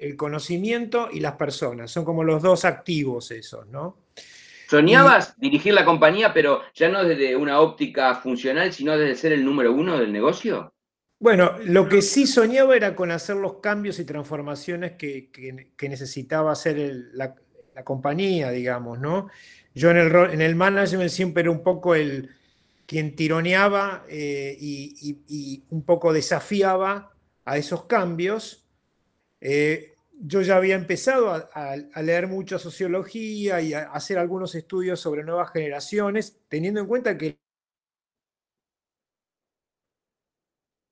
el conocimiento y las personas. Son como los dos activos esos, ¿no? ¿Soñabas dirigir la compañía, pero ya no desde una óptica funcional, sino desde ser el número uno del negocio? Bueno, lo que sí soñaba era con hacer los cambios y transformaciones que, necesitaba hacer la, compañía, digamos, ¿no? Yo en el, en el management siempre era un poco el quien tironeaba eh, y, un poco desafiaba a esos cambios. Eh, yo ya había empezado a, leer mucha sociología y a hacer algunos estudios sobre nuevas generaciones, teniendo en cuenta que...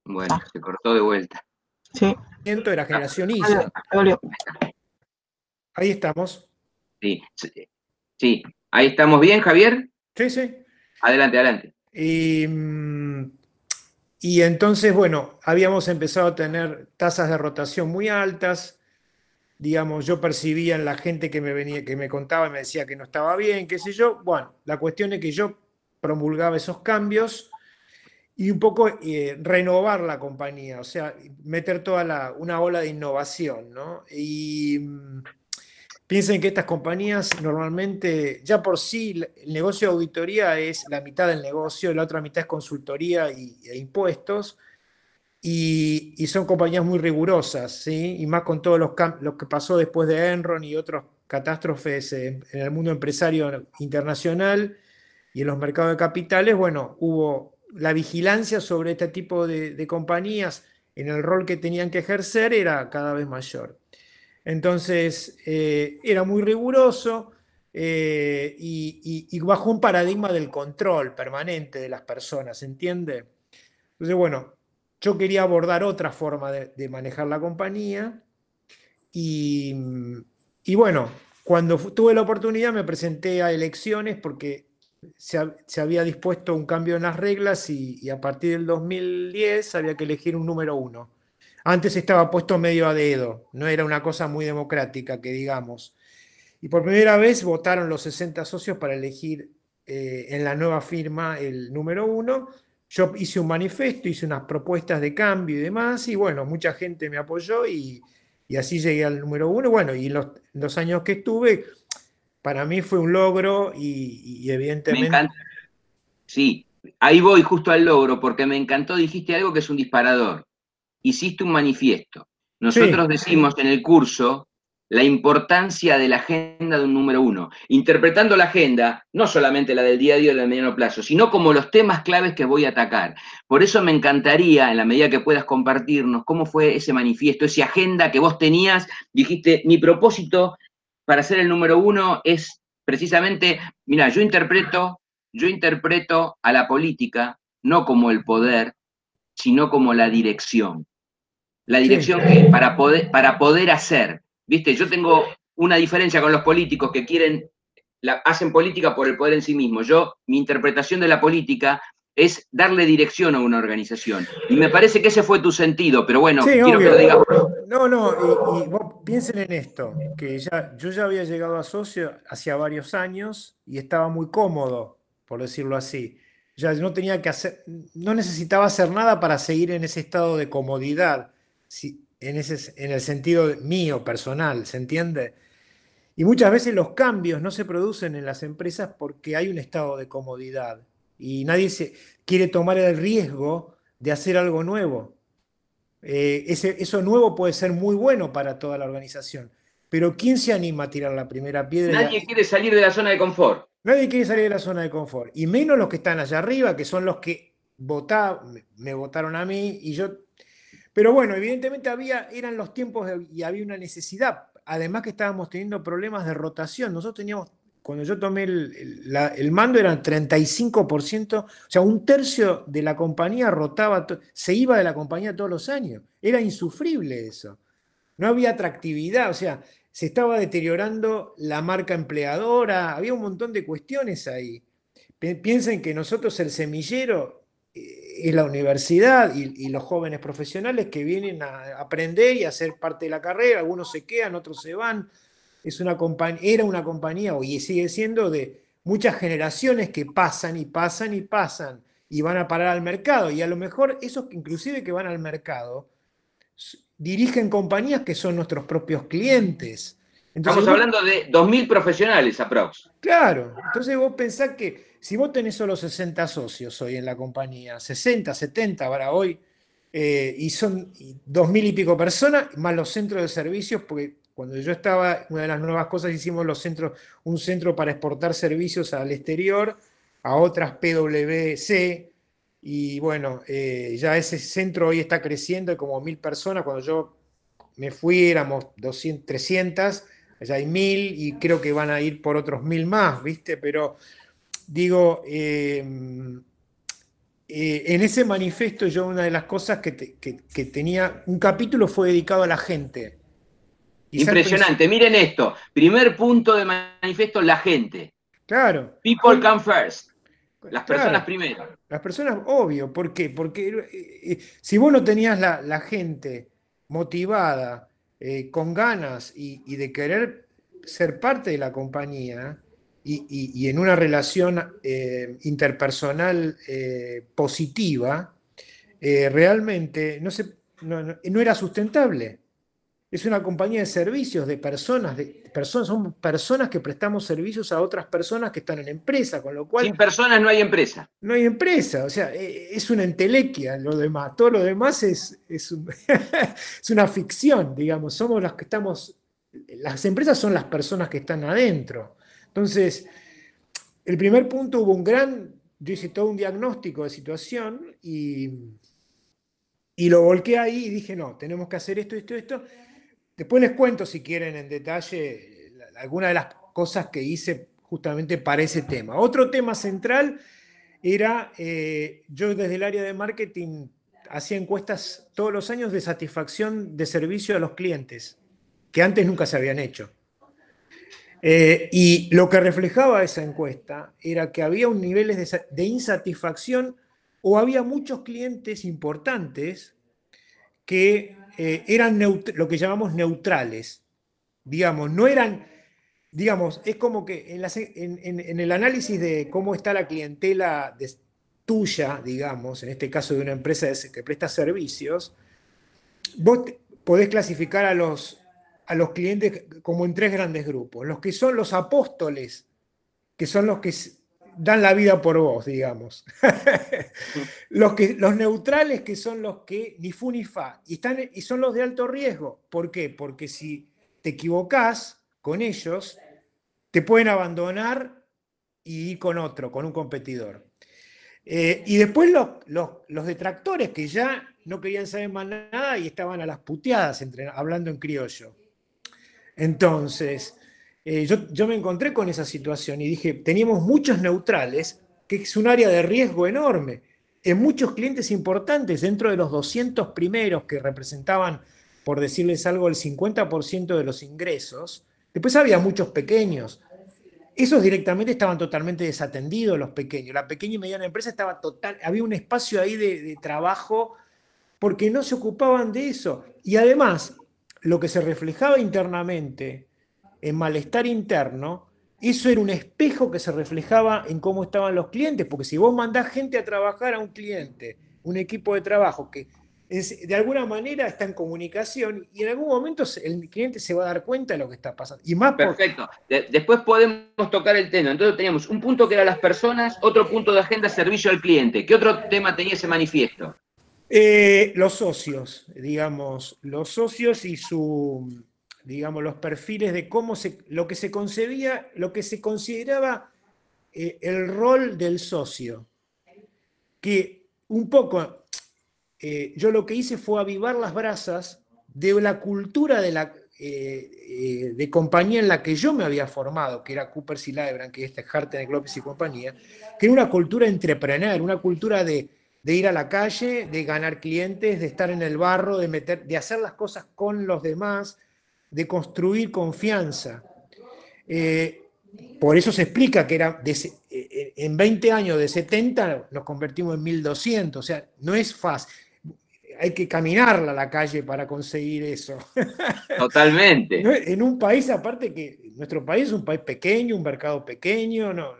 Bueno, ah. se cortó de vuelta. Sí. la generación Ahí estamos. Sí, sí, sí. Ahí estamos bien, Javier. Sí, sí. Adelante, adelante. Y, y entonces, bueno, habíamos empezado a tener tasas de rotación muy altas, digamos, yo percibía en la gente que me venía, que me contaba y me decía que no estaba bien, qué sé yo. Bueno, la cuestión es que yo promulgaba esos cambios y un poco eh, renovar la compañía, o sea, meter toda una ola de innovación, ¿no? Y mm, piensen que estas compañías normalmente, ya por sí, el negocio de auditoría es la mitad del negocio, la otra mitad es consultoría y, e impuestos, y, son compañías muy rigurosas, ¿sí? Y más con todo los lo que pasó después de Enron y otras catástrofes eh, en, el mundo empresario internacional y en los mercados de capitales, bueno, hubo la vigilancia sobre este tipo de, compañías en el rol que tenían que ejercer era cada vez mayor. Entonces, eh, era muy riguroso eh, y, y bajo un paradigma del control permanente de las personas, ¿entiende? Entonces, bueno, yo quería abordar otra forma de, manejar la compañía y, bueno, cuando tuve la oportunidad me presenté a elecciones porque se, había dispuesto un cambio en las reglas y, a partir del 2010 había que elegir un número uno. Antes estaba puesto medio a dedo, no era una cosa muy democrática que digamos. Y por primera vez votaron los 60 socios para elegir eh, en la nueva firma el número uno yo hice un manifiesto, hice unas propuestas de cambio y demás, y bueno, mucha gente me apoyó y, así llegué al número uno. Bueno, y los, los años que estuve, para mí fue un logro y, evidentemente... sí, ahí voy justo al logro, porque me encantó, dijiste algo que es un disparador. Hiciste un manifiesto. Nosotros decimos en el curso la importancia de la agenda de un número uno, interpretando la agenda, no solamente la del día a día o del mediano plazo, sino como los temas claves que voy a atacar. Por eso me encantaría, en la medida que puedas compartirnos, cómo fue ese manifiesto, esa agenda que vos tenías, dijiste, mi propósito para ser el número uno es precisamente, mira, yo interpreto, yo interpreto a la política no como el poder, sino como la dirección. La dirección que para para poder hacer, Viste, yo tengo una diferencia con los políticos que quieren, hacen política por el poder en sí mismo. Yo, mi interpretación de la política es darle dirección a una organización. Y me parece que ese fue tu sentido, pero bueno, quiero que lo digas. No, no, y, piensen en esto, que ya, yo ya había llegado a socio hacía varios años y estaba muy cómodo, por decirlo así. Ya no tenía que hacer, no necesitaba hacer nada para seguir en ese estado de comodidad. Si, en, ese, en el sentido mío, personal, ¿se entiende? Y muchas veces los cambios no se producen en las empresas porque hay un estado de comodidad y nadie se quiere tomar el riesgo de hacer algo nuevo. Eh, eso nuevo puede ser muy bueno para toda la organización, pero ¿quién se anima a tirar la primera piedra? Nadie quiere salir de la zona de confort. Nadie quiere salir de la zona de confort, y menos los que están allá arriba, que son los que me votaron a mí y yo pero bueno, evidentemente había, eran los tiempos y había una necesidad. Además que estábamos teniendo problemas de rotación. Nosotros teníamos, cuando yo tomé el, el mando, eran 35%, o sea, un tercio de la compañía rotaba, se iba de la compañía todos los años. Era insufrible eso. No había atractividad, o sea, se estaba deteriorando la marca empleadora, había un montón de cuestiones ahí. Piensen que nosotros el semillero es la universidad y, los jóvenes profesionales que vienen a aprender y a ser parte de la carrera, algunos se quedan, otros se van. Es una era una compañía y sigue siendo de muchas generaciones que pasan y pasan y pasan y van a parar al mercado. Y a lo mejor esos que inclusive que van al mercado dirigen compañías que son nuestros propios clientes Estamos hablando de 2.000 profesionales aprox. Claro, entonces vos pensás que si vos tenés solo 60 socios hoy en la compañía, 60, 70 para hoy, eh, y son 2.000 y pico personas, más los centros de servicios, porque cuando yo estaba, una de las nuevas cosas hicimos los centros, un centro para exportar servicios al exterior, a otras PwC, y bueno, eh, ya ese centro hoy está creciendo, hay como 1.000 personas, cuando yo me fui éramos 200, 300, Allá hay mil y creo que van a ir por otros mil más, ¿viste? Pero digo, eh, eh, en ese manifiesto yo una de las cosas que, tenía, un capítulo fue dedicado a la gente. Impresionante, miren esto, primer punto de manifiesto, la gente. Claro. People come first. Las personas primero. Las personas, obvio, ¿por qué? Porque eh, si vos no tenías la gente motivada, eh, con ganas y, de querer ser parte de la compañía y, en una relación eh, interpersonal eh, positiva, realmente no era sustentable es una compañía de servicios, de personas, de personas, son personas que prestamos servicios a otras personas que están en empresa, con lo cual... Sin personas no hay empresa. No hay empresa, o sea, eh, es una entelequia lo demás, todo lo demás es, es, una ficción, digamos, somos las que estamos, las empresas son las personas que están adentro. Entonces, el primer punto hubo un gran, yo hice todo un diagnóstico de situación y... Y lo volqué ahí y dije, no, tenemos que hacer esto, esto, esto Después les cuento, si quieren, en detalle algunas de las cosas que hice justamente para ese tema. Otro tema central era, eh, yo desde el área de marketing hacía encuestas todos los años de satisfacción de servicio a los clientes, que antes nunca se habían hecho. Eh, y lo que reflejaba esa encuesta era que había un nivel de insatisfacción o había muchos clientes importantes que eh, eran lo que llamamos neutrales. Digamos, no eran, digamos, es como que en, el análisis de cómo está la clientela de, tuya, digamos, en este caso de una empresa que presta servicios, vos podés clasificar a los, a los clientes como en tres grandes grupos. Los que son los apóstoles, que son los que dan la vida por vos, digamos. los, que, los neutrales que son los que ni fu ni fa, y, están, y son los de alto riesgo. ¿Por qué? Porque si te equivocás con ellos, te pueden abandonar y ir con otro, con un competidor. Eh, y después los, los, los, detractores que ya no querían saber más nada y estaban a las puteadas entre, hablando en criollo. Entonces, eh, yo, me encontré con esa situación y dije, teníamos muchos neutrales, que es un área de riesgo enorme. En muchos clientes importantes, dentro de los 200 primeros que representaban, por decirles algo, el 50% de los ingresos, después había muchos pequeños. Esos directamente estaban totalmente desatendidos, los pequeños. La pequeña y mediana empresa estaba total, había un espacio ahí de trabajo porque no se ocupaban de eso. Y además, lo que se reflejaba internamente en malestar interno, eso era un espejo que se reflejaba en cómo estaban los clientes, porque si vos mandás gente a trabajar a un cliente, un equipo de trabajo que de alguna manera está en comunicación y en algún momento el cliente se va a dar cuenta de lo que está pasando. Y más Perfecto. después podemos tocar el tema. Entonces teníamos un punto que era las personas, otro punto de agenda, servicio al cliente. ¿Qué otro tema tenía ese manifiesto? Eh, los socios, digamos, los socios y su digamos, los perfiles de cómo se, lo que se concebía, lo que se consideraba eh, el rol del socio. Que un poco, eh, yo lo que hice fue avivar las brasas de la cultura de la, eh, de compañía en la que yo me había formado, que era Cooper y que es este Harten, López y compañía, que era una cultura entrepreneur, una cultura de, de, ir a la calle, de ganar clientes, de estar en el barro, de, meter, de hacer las cosas con los demás, de construir confianza. Eh, por eso se explica que era eh, en 20 años de 70 nos convertimos en 1200, o sea, no es fácil. Hay que caminarla a la calle para conseguir eso. Totalmente. en un país, aparte que nuestro país es un país pequeño, un mercado pequeño, no,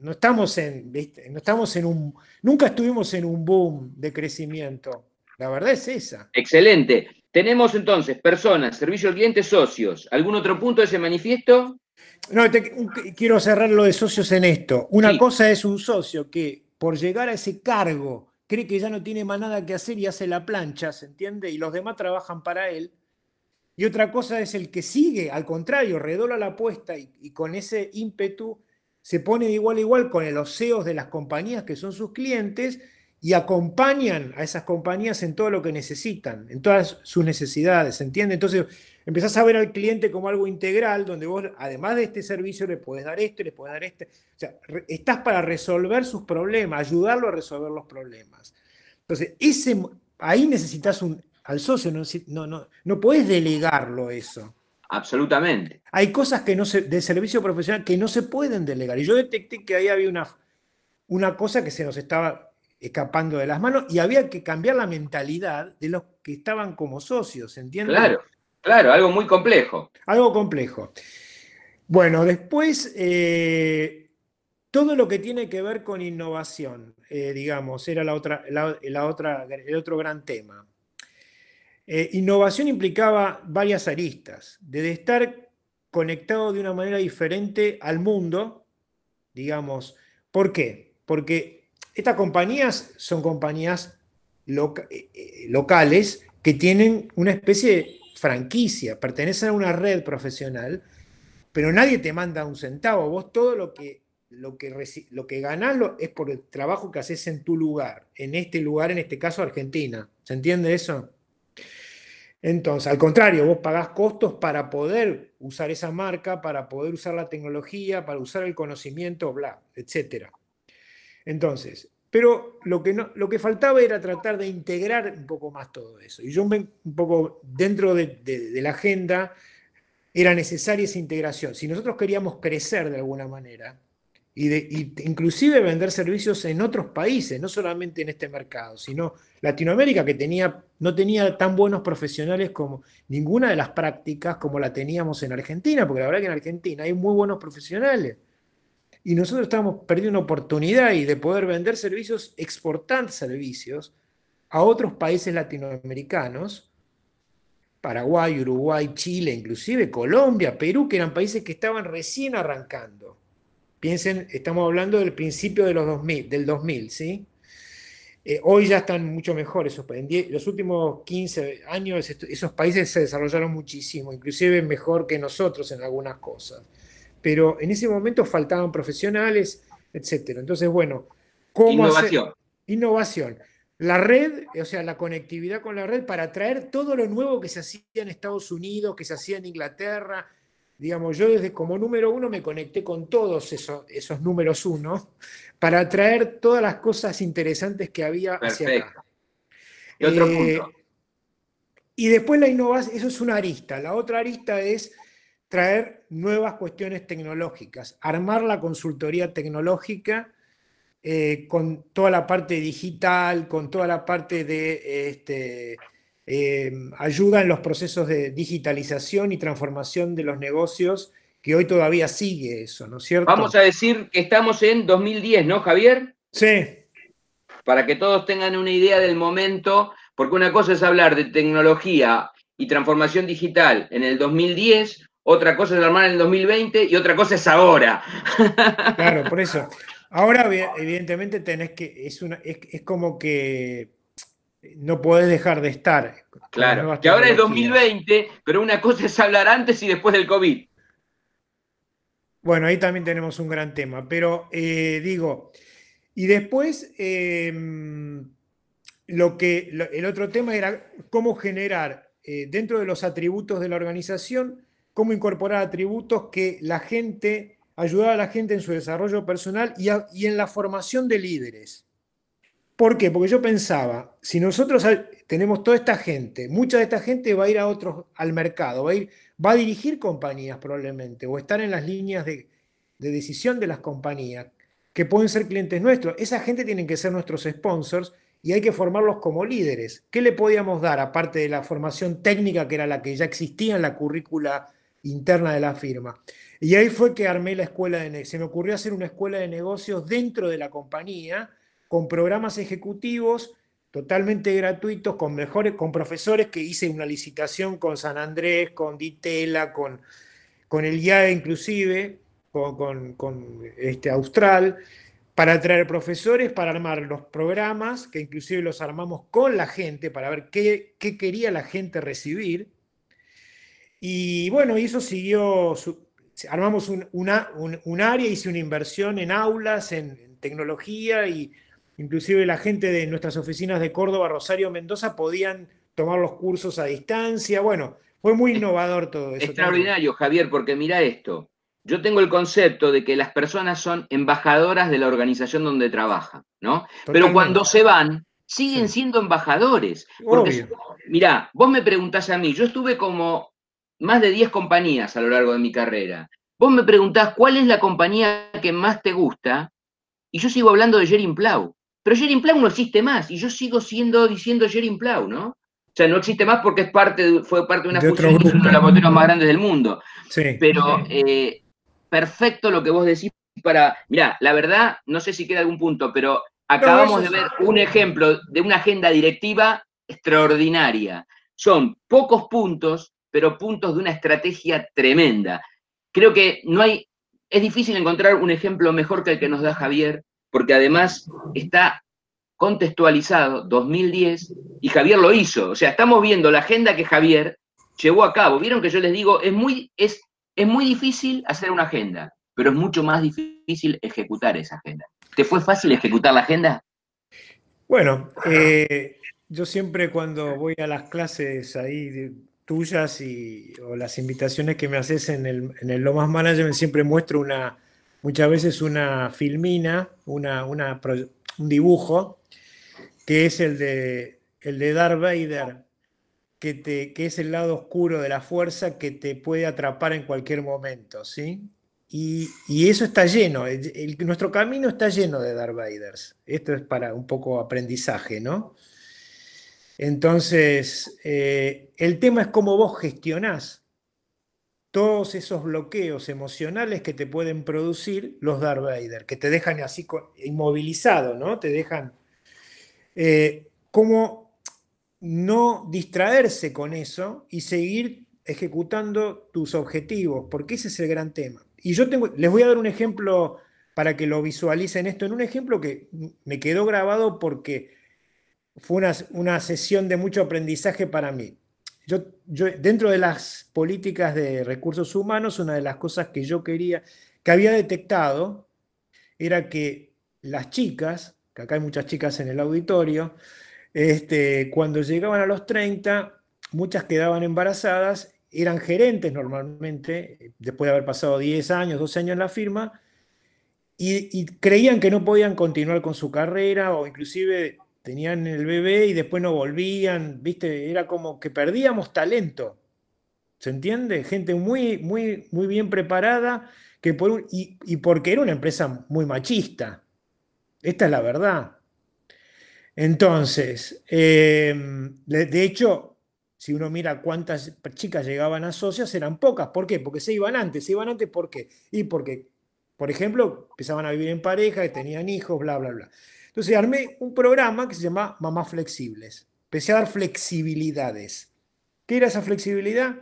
no estamos en, no estamos en un, nunca estuvimos en un boom de crecimiento. La verdad es esa. Excelente. Tenemos entonces personas, servicio al cliente, socios. ¿Algún otro punto de ese manifiesto? No, quiero cerrar lo de socios en esto. Una cosa es un socio que por llegar a ese cargo cree que ya no tiene más nada que hacer y hace la plancha, ¿se entiende? Y los demás trabajan para él. Y otra cosa es el que sigue, al contrario, redola la apuesta y, con ese ímpetu se pone de igual a igual con los CEOs de las compañías que son sus clientes y acompañan a esas compañías en todo lo que necesitan, en todas sus necesidades, ¿entiende? Entonces empezás a ver al cliente como algo integral, donde vos, además de este servicio, le puedes dar esto, le podés dar este. O sea, estás para resolver sus problemas, ayudarlo a resolver los problemas. Entonces, ahí necesitas un, al socio, no, no, no, no podés delegarlo eso. Absolutamente. Hay cosas que no de servicio profesional que no se pueden delegar. Y yo detecté que ahí había una, una cosa que se nos estaba escapando de las manos y había que cambiar la mentalidad de los que estaban como socios, ¿entiendes? Claro, claro, algo muy complejo. Algo complejo. Bueno, después, eh, todo lo que tiene que ver con innovación, eh, digamos, era la otra, la, otra, el otro gran tema. Eh, innovación implicaba varias aristas, De estar conectado de una manera diferente al mundo, digamos, ¿por qué? Porque estas compañías son compañías eh, eh, locales que tienen una especie de franquicia, pertenecen a una red profesional, pero nadie te manda un centavo. Vos todo lo que, lo que, lo que ganás es por el trabajo que haces en tu lugar, en este lugar, en este caso Argentina. ¿Se entiende eso? Entonces, al contrario, vos pagás costos para poder usar esa marca, para poder usar la tecnología, para usar el conocimiento, bla, etcétera. Entonces, pero lo que, no, lo que faltaba era tratar de integrar un poco más todo eso. Y yo un poco dentro de, la agenda era necesaria esa integración. Si nosotros queríamos crecer de alguna manera, y, de, inclusive vender servicios en otros países, no solamente en este mercado, sino Latinoamérica que tenía, no tenía tan buenos profesionales como ninguna de las prácticas como la teníamos en Argentina, porque la verdad que en Argentina hay muy buenos profesionales y nosotros estábamos perdiendo una oportunidad y de poder vender servicios, exportar servicios a otros países latinoamericanos, Paraguay, Uruguay, Chile, inclusive Colombia, Perú, que eran países que estaban recién arrancando. Piensen, estamos hablando del principio de los 2000, del 2000, ¿sí? Eh, hoy ya están mucho mejor esos En los últimos 15 años esos países se desarrollaron muchísimo, inclusive mejor que nosotros en algunas cosas pero en ese momento faltaban profesionales, etc. Entonces, bueno, ¿cómo Innovación. Hacer? Innovación. La red, o sea, la conectividad con la red para traer todo lo nuevo que se hacía en Estados Unidos, que se hacía en Inglaterra. Digamos, yo desde como número uno me conecté con todos esos, esos números uno para traer todas las cosas interesantes que había hacia acá. Y eh, otro punto. Y después la innovación, eso es una arista. La otra arista es traer nuevas cuestiones tecnológicas, armar la consultoría tecnológica eh, con toda la parte digital, con toda la parte de este, eh, ayuda en los procesos de digitalización y transformación de los negocios, que hoy todavía sigue eso, ¿no es cierto? Vamos a decir que estamos en 2010, ¿no, Javier? Sí. Para que todos tengan una idea del momento, porque una cosa es hablar de tecnología y transformación digital en el 2010, otra cosa es armar en el 2020 y otra cosa es ahora. Claro, por eso. Ahora, evidentemente, tenés que. Es, como que no podés dejar de estar. Claro, que ahora es 2020, pero una cosa es hablar antes y después del COVID. Bueno, ahí también tenemos un gran tema, pero eh, digo, y después em, lo que el otro tema era cómo generar eh, dentro de los atributos de la organización cómo incorporar atributos que la gente, ayudar a la gente en su desarrollo personal y, en la formación de líderes. ¿Por qué? Porque yo pensaba, si nosotros tenemos toda esta gente, mucha de esta gente va a ir a otros, al mercado, va a, ir, va a dirigir compañías probablemente, o estar en las líneas de, decisión de las compañías, que pueden ser clientes nuestros. Esa gente tiene que ser nuestros sponsors y hay que formarlos como líderes. ¿Qué le podíamos dar, aparte de la formación técnica que era la que ya existía en la currícula interna de la firma. Y ahí fue que armé la escuela de negocios. Se me ocurrió hacer una escuela de negocios dentro de la compañía, con programas ejecutivos totalmente gratuitos, con, mejores, con profesores que hice una licitación con San Andrés, con Ditela, con, con el IAE inclusive, con, con, este, Austral, para traer profesores, para armar los programas, que inclusive los armamos con la gente, para ver qué, qué quería la gente recibir y bueno, y eso siguió, armamos un, una, un, área, hice una inversión en aulas, en, tecnología, y inclusive la gente de nuestras oficinas de Córdoba, Rosario, Mendoza podían tomar los cursos a distancia. Bueno, fue muy innovador todo eso. Extraordinario, Javier, porque mira esto. Yo tengo el concepto de que las personas son embajadoras de la organización donde trabajan, ¿no? Pero cuando se van, siguen siendo embajadores. Porque, mirá, vos me preguntás a mí, yo estuve como más de 10 compañías a lo largo de mi carrera. Vos me preguntás cuál es la compañía que más te gusta, y yo sigo hablando de Jerry Plau. Pero Jerry Plau no existe más, y yo sigo siendo, diciendo Jerry Plau, ¿no? O sea, no existe más porque es parte, fue parte de una fusión de los más grandes del mundo. Sí, Pero eh, perfecto lo que vos decís para. Mirá, la verdad, no sé si queda algún punto, pero acabamos de ver un ejemplo de una agenda directiva extraordinaria. Son pocos puntos, pero puntos de una estrategia tremenda. Creo que no hay, es difícil encontrar un ejemplo mejor que el que nos da Javier, porque además está contextualizado 2010 y Javier lo hizo. O sea, estamos viendo la agenda que Javier llevó a cabo. Vieron que yo les digo, es muy, es, es muy difícil hacer una agenda, pero es mucho más difícil ejecutar esa agenda. ¿Te fue fácil ejecutar la agenda? Bueno, eh, yo siempre cuando voy a las clases ahí tuyas y, o las invitaciones que me haces en el, en el Lomas Management siempre muestro una, muchas veces una filmina, una, un dibujo, que es el de, el de Darth Vader, que, te, que es el lado oscuro de la fuerza que te puede atrapar en cualquier momento, ¿sí? Y, y eso está lleno, nuestro camino está lleno de Darth Vader, Esto es para un poco aprendizaje, ¿no? Entonces, eh, el tema es cómo vos gestionás todos esos bloqueos emocionales que te pueden producir los Darth Vader, que te dejan así inmovilizado, ¿no? Te dejan... Eh, ¿Cómo no distraerse con eso y seguir ejecutando tus objetivos? Porque ese es el gran tema. Y yo tengo, les voy a dar un ejemplo para que lo visualicen esto, en un ejemplo que me quedó grabado porque fue una, sesión de mucho aprendizaje para mí. Yo, yo, dentro de las políticas de recursos humanos, una de las cosas que yo quería, que había detectado, era que las chicas, que acá hay muchas chicas en el auditorio, este, cuando llegaban a los 30, muchas quedaban embarazadas, eran gerentes normalmente, después de haber pasado 10 años, 12 años en la firma, y, y creían que no podían continuar con su carrera o inclusive tenían el bebé y después no volvían, ¿viste? Era como que perdíamos talento. ¿Se entiende? Gente muy, muy, muy bien preparada que por y, porque era una empresa muy machista. Esta es la verdad. Entonces, em, de hecho, si uno mira cuántas chicas llegaban a socias, eran pocas. ¿Por qué? Porque se iban antes. ¿Se iban antes por qué? Y porque, por ejemplo, empezaban a vivir en pareja, tenían hijos, bla, bla, bla. Entonces armé un programa que se llama Mamás Flexibles. Empecé a dar flexibilidades. ¿Qué era esa flexibilidad?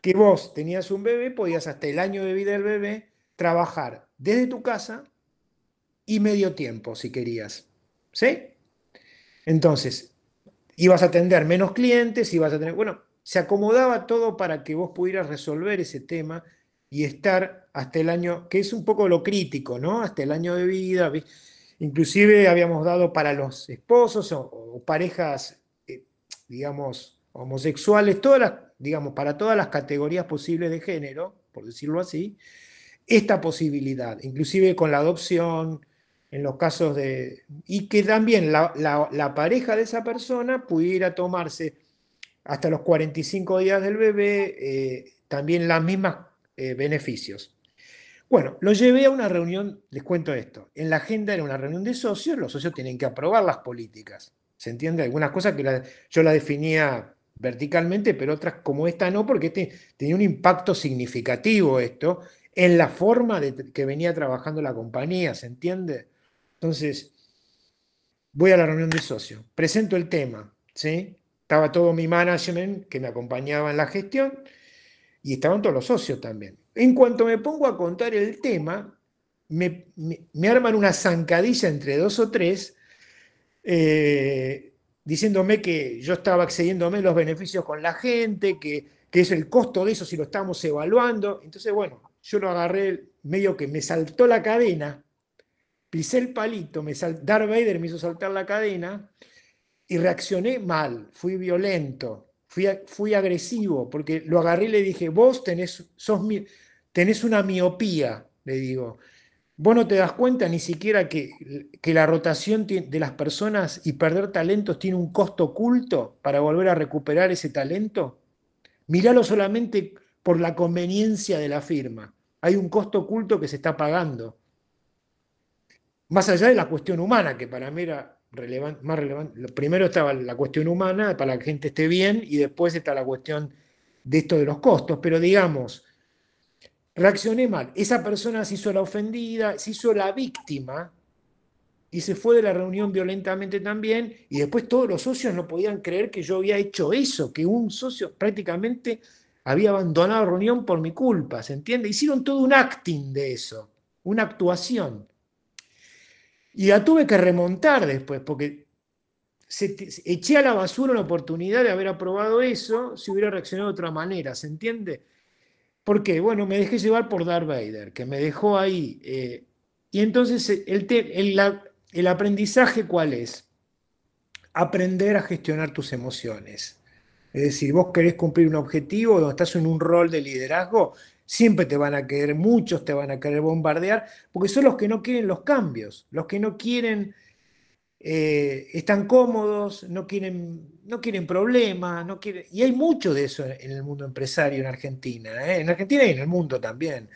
Que vos tenías un bebé, podías hasta el año de vida del bebé trabajar desde tu casa y medio tiempo si querías. ¿Sí? Entonces, ibas a atender menos clientes, ibas a tener... Bueno, se acomodaba todo para que vos pudieras resolver ese tema y estar hasta el año, que es un poco lo crítico, ¿no? Hasta el año de vida. Inclusive habíamos dado para los esposos o, parejas, eh, digamos, homosexuales, todas digamos, para todas las categorías posibles de género, por decirlo así, esta posibilidad, inclusive con la adopción, en los casos de... y que también la, pareja de esa persona pudiera tomarse hasta los 45 días del bebé eh, también las mismas eh, beneficios. Bueno, lo llevé a una reunión, les cuento esto, en la agenda era una reunión de socios, los socios tienen que aprobar las políticas, ¿se entiende? Algunas cosas que yo la definía verticalmente, pero otras como esta no, porque este, tenía un impacto significativo esto en la forma de, que venía trabajando la compañía, ¿se entiende? Entonces, voy a la reunión de socios, presento el tema, ¿sí? Estaba todo mi management que me acompañaba en la gestión y estaban todos los socios también. En cuanto me pongo a contar el tema, me, arman una zancadilla entre dos o tres, eh, diciéndome que yo estaba a los beneficios con la gente, que, es el costo de eso si lo estamos evaluando. Entonces, bueno, yo lo agarré medio que me saltó la cadena, pisé el palito, me Vader me hizo saltar la cadena y reaccioné mal, fui violento, fui, fui agresivo, porque lo agarré y le dije, vos tenés, sos mi, tenés una miopía, le digo. Vos no te das cuenta ni siquiera que, la rotación de las personas y perder talentos tiene un costo oculto para volver a recuperar ese talento. Miralo solamente por la conveniencia de la firma. Hay un costo oculto que se está pagando. Más allá de la cuestión humana, que para mí era más relevante. Primero estaba la cuestión humana, para que la gente esté bien, y después está la cuestión de esto de los costos. Pero digamos, reaccioné mal. Esa persona se hizo la ofendida, se hizo la víctima y se fue de la reunión violentamente también. Y después todos los socios no podían creer que yo había hecho eso, que un socio prácticamente había abandonado la reunión por mi culpa, ¿se entiende? Hicieron todo un acting de eso, una actuación. Y la tuve que remontar después, porque se eché a la basura la oportunidad de haber aprobado eso si hubiera reaccionado de otra manera, ¿se entiende? ¿Por qué? Bueno, me dejé llevar por Darth Vader, que me dejó ahí. Eh, y entonces eh, el, el, aprendizaje cuál es? Aprender a gestionar tus emociones. Es decir, vos querés cumplir un objetivo, o estás en un rol de liderazgo, siempre te van a querer, muchos te van a querer bombardear, porque son los que no quieren los cambios, los que no quieren eh, están cómodos, no quieren, no problemas, no quieren, y hay mucho de eso en el mundo empresario en Argentina, ¿eh? en Argentina y en el mundo también,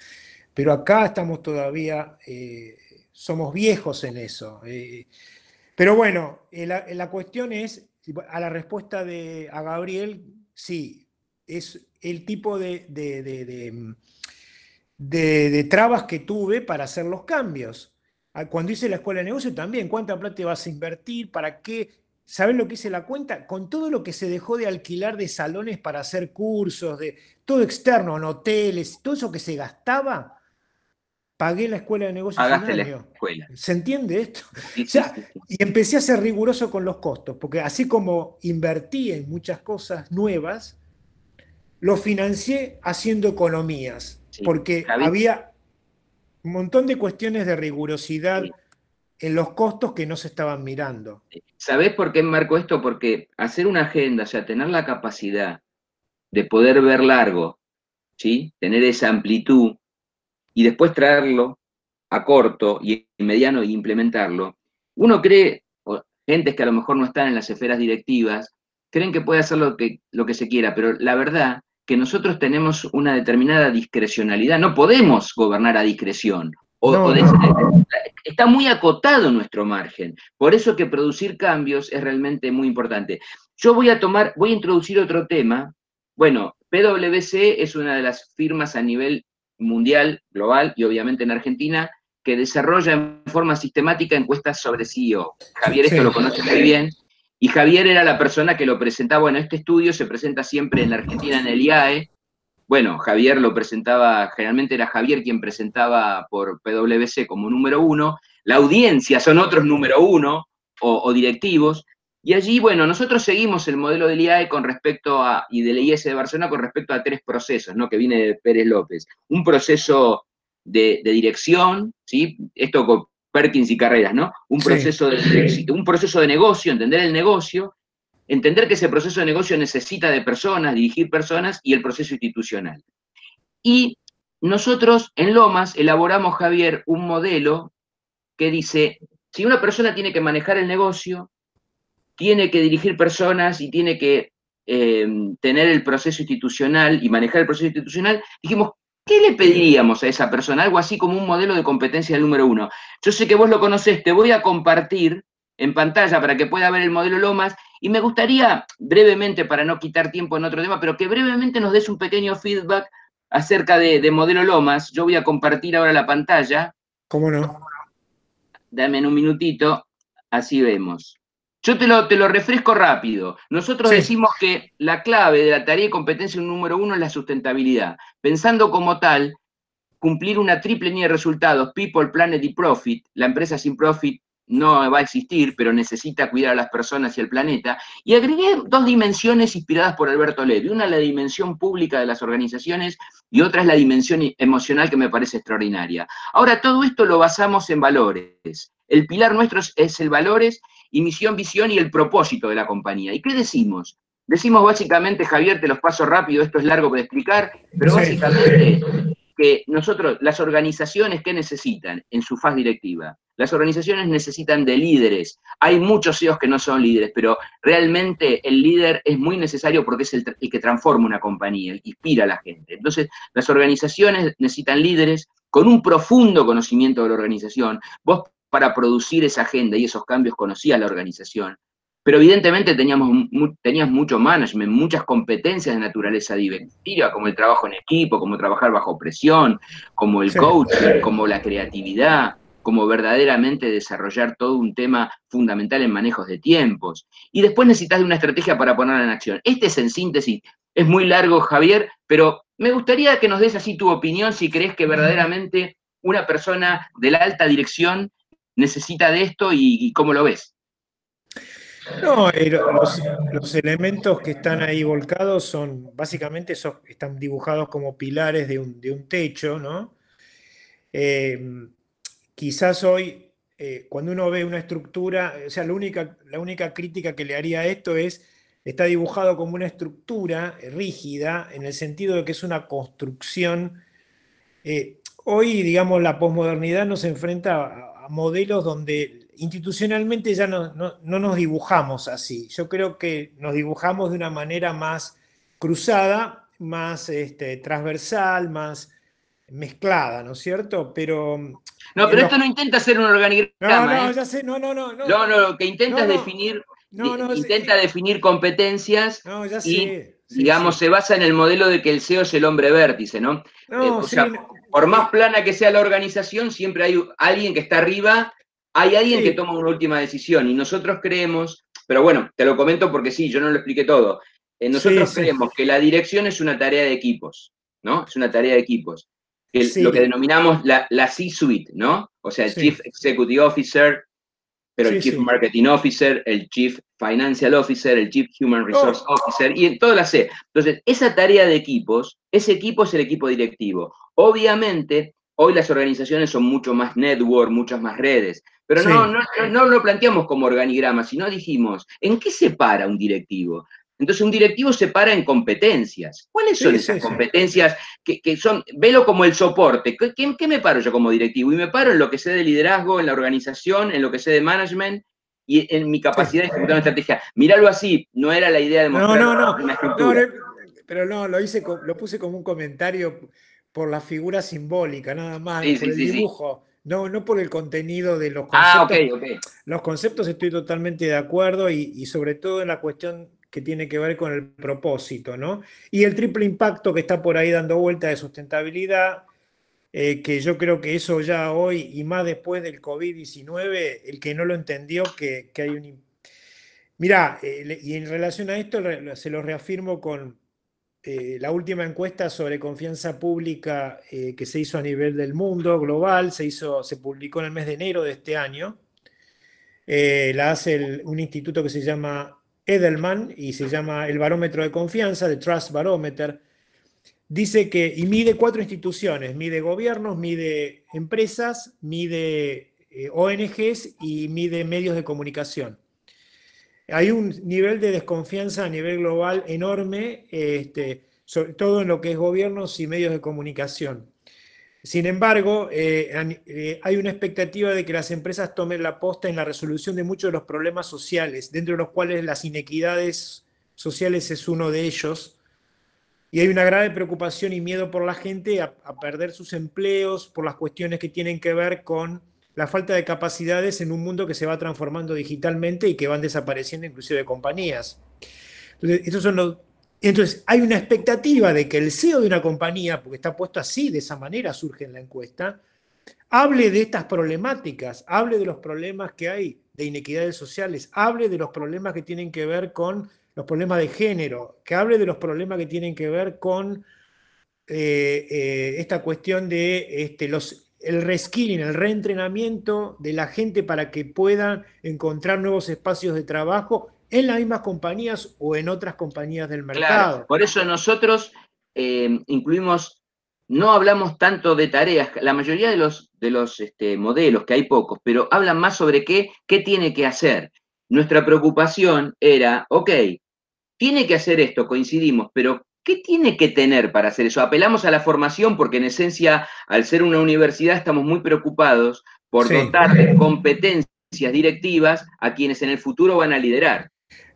pero acá estamos todavía, eh, somos viejos en eso. pero bueno, la, cuestión es, a la respuesta de a Gabriel, sí, es el tipo de trabas que tuve para hacer los cambios Ah, cuando hice la escuela de negocios también, ¿cuánta plata vas a invertir? ¿Para qué? ¿Sabes lo que hice la cuenta? Con todo lo que se dejó de alquilar de salones para hacer cursos, de todo externo, en hoteles, todo eso que se gastaba, pagué la escuela de negocios. ¿Se entiende esto? Y empecé a ser riguroso con los costos, porque así como invertí en muchas cosas nuevas, lo financié haciendo economías, porque había... Un montón de cuestiones de rigurosidad en los costos que no se estaban mirando. ¿Sabés por qué marco esto? Porque hacer una agenda, o sea, tener la capacidad de poder ver largo, ¿sí? tener esa amplitud y después traerlo a corto y mediano e implementarlo, uno cree, o gentes que a lo mejor no están en las esferas directivas, creen que puede hacer lo que, lo que se quiera, pero la verdad nosotros tenemos una determinada discrecionalidad, no podemos gobernar a discreción. O, Está muy acotado nuestro margen. Por eso que producir cambios es realmente muy importante. Yo voy a tomar, voy a introducir otro tema. Bueno, PwC es una de las firmas a nivel mundial, global y obviamente en Argentina, que desarrolla en forma sistemática encuestas sobre CEO. Javier, esto lo conoce muy bien. Y Javier era la persona que lo presentaba, bueno, este estudio se presenta siempre en la Argentina, en el IAE. Bueno, Javier lo presentaba, generalmente era Javier quien presentaba por PwC como número uno. La audiencia son otros número uno o, directivos. Y allí, bueno, nosotros seguimos el modelo del IAE con respecto a, y del IES e de Barcelona con respecto a tres procesos, ¿no? Que viene de Pérez López. Un proceso de, de dirección, ¿sí? Esto Perkins y Carreras, ¿no? Un proceso, de, un proceso de negocio, entender el negocio, entender que ese proceso de negocio necesita de personas, dirigir personas y el proceso institucional. Y nosotros en Lomas elaboramos, Javier, un modelo que dice, si una persona tiene que manejar el negocio, tiene que dirigir personas y tiene que eh, tener el proceso institucional y manejar el proceso institucional, dijimos, ¿Qué le pediríamos a esa persona? Algo así como un modelo de competencia número uno. Yo sé que vos lo conocés, te voy a compartir en pantalla para que pueda ver el modelo Lomas y me gustaría brevemente, para no quitar tiempo en otro tema, pero que brevemente nos des un pequeño feedback acerca de, modelo Lomas. Yo voy a compartir ahora la pantalla. ¿Cómo no? Dame en un minutito, así vemos. Yo te lo, te lo refresco rápido. Nosotros decimos que la clave de la tarea de competencia número uno es la sustentabilidad. Pensando como tal, cumplir una triple línea de resultados, people, planet y profit, la empresa sin profit no va a existir, pero necesita cuidar a las personas y al planeta. Y agregué dos dimensiones inspiradas por Alberto Levy, Una es la dimensión pública de las organizaciones y otra es la dimensión emocional que me parece extraordinaria. Ahora, todo esto lo basamos en valores. El pilar nuestro es el valores y misión, visión y el propósito de la compañía. ¿Y qué decimos? Decimos básicamente, Javier, te los paso rápido, esto es largo para explicar, pero básicamente que nosotros, las organizaciones que necesitan en su faz directiva, las organizaciones necesitan de líderes. Hay muchos CEOs que no son líderes, pero realmente el líder es muy necesario porque es el, que transforma una compañía, inspira a la gente. Entonces, las organizaciones necesitan líderes con un profundo conocimiento de la organización. Vos para producir esa agenda y esos cambios conocía la organización, pero evidentemente teníamos, tenías mucho management, muchas competencias de naturaleza directiva, como el trabajo en equipo, como trabajar bajo presión, como el coaching, como la creatividad, como verdaderamente desarrollar todo un tema fundamental en manejos de tiempos. Y después necesitas de una estrategia para ponerla en acción. Este es en síntesis, es muy largo Javier, pero me gustaría que nos des así tu opinión si crees que verdaderamente una persona de la alta dirección necesita de esto y, cómo lo ves. No, eh, los, elementos que están ahí volcados son, básicamente están dibujados como pilares de un, techo, ¿no? Em, quizás hoy, eh, cuando uno ve una estructura, o sea, la única, la única crítica que le haría a esto es, está dibujado como una estructura eh, rígida, en el sentido de que es una construcción. hoy, digamos, la posmodernidad nos enfrenta a modelos donde institucionalmente ya no, no, nos dibujamos así. Yo creo que nos dibujamos de una manera más cruzada, más este, transversal, más mezclada, ¿no es cierto? Pero... No, pero esto no intenta ser un organigrama. No, no, ¿eh? ya sé, no, no, no. No, no, lo que intenta definir... intenta definir competencias. No, ya sé digamos, se basa en el modelo de que el CEO es el hombre vértice, ¿no? Eh, o sea, por más plana que sea la organización, siempre hay alguien que está arriba, hay alguien que toma una última decisión y nosotros creemos, pero bueno, te lo comento porque sí, yo no lo expliqué todo. Eh, nosotros creemos que la dirección es una tarea de equipos, ¿no? Es una tarea de equipos. lo que denominamos la, la C-suite, ¿no? O sea, el Chief Executive Officer, pero el Chief Marketing Officer, el Chief Financial Officer, el Chief Human oh. Resource Officer, y en todas las C. Entonces, esa tarea de equipos, ese equipo es el equipo directivo. Obviamente, hoy las organizaciones son mucho más network, muchas más redes, pero no, no, no, lo planteamos como organigrama, sino dijimos, ¿en qué se para un directivo? Entonces un directivo se para en competencias. ¿Cuáles son esas competencias que, son, velo como el soporte? ¿Qué, me paro yo como directivo? Y me paro en lo que sé de liderazgo, en la organización, en lo que sé de management y en mi capacidad de ejecutar una estrategia. Míralo así, no era la idea de mostrar no, no, no, estructura. pero no, lo, hice, lo puse como un comentario por la figura simbólica, nada más, por el dibujo. No, no por el contenido de los conceptos. Ah, okay, okay. Los conceptos estoy totalmente de acuerdo y sobre todo en la cuestión que tiene que ver con el propósito, ¿no? Y el triple impacto que está por ahí dando vuelta de sustentabilidad, eh, que yo creo que eso ya hoy y más después del COVID-19, el que no lo entendió, que, hay un... Mirá, eh, y en relación a esto se lo reafirmo con eh, la última encuesta sobre confianza pública que se hizo a nivel del mundo global, se, hizo, se publicó en el mes de enero de este año. la hace un instituto que se llama Edelman y se llama El Barómetro de Confianza, el Trust Barometer. Dice que, y mide cuatro instituciones, mide gobiernos, mide empresas, mide eh, ONGs y mide medios de comunicación. Hay un nivel de desconfianza a nivel global enorme, este, sobre todo en lo que es gobiernos y medios de comunicación. Sin embargo, eh, eh, hay una expectativa de que las empresas tomen la posta en la resolución de muchos de los problemas sociales, dentro de los cuales las inequidades sociales es uno de ellos. Y hay una grave preocupación y miedo por la gente a, a perder sus empleos, por las cuestiones que tienen que ver con la falta de capacidades en un mundo que se va transformando digitalmente y que van desapareciendo inclusive de compañías. Entonces, estos son los, entonces hay una expectativa de que el CEO de una compañía, porque está puesto así, de esa manera surge en la encuesta, hable de estas problemáticas, hable de los problemas que hay de inequidades sociales, hable de los problemas que tienen que ver con los problemas de género, que hable de los problemas que tienen que ver con eh, eh, esta cuestión de este, los, el reskilling, el reentrenamiento de la gente para que puedan encontrar nuevos espacios de trabajo en las mismas compañías o en otras compañías del mercado. por eso nosotros eh, incluimos, no hablamos tanto de tareas, la mayoría de los, de los este, modelos, que hay pocos, pero hablan más sobre qué, qué tiene que hacer. Nuestra preocupación era, ok, tiene que hacer esto, coincidimos, pero ¿qué tiene que tener para hacer eso? Apelamos a la formación porque en esencia, al ser una universidad, estamos muy preocupados por dotar de competencias directivas a quienes en el futuro van a liderar.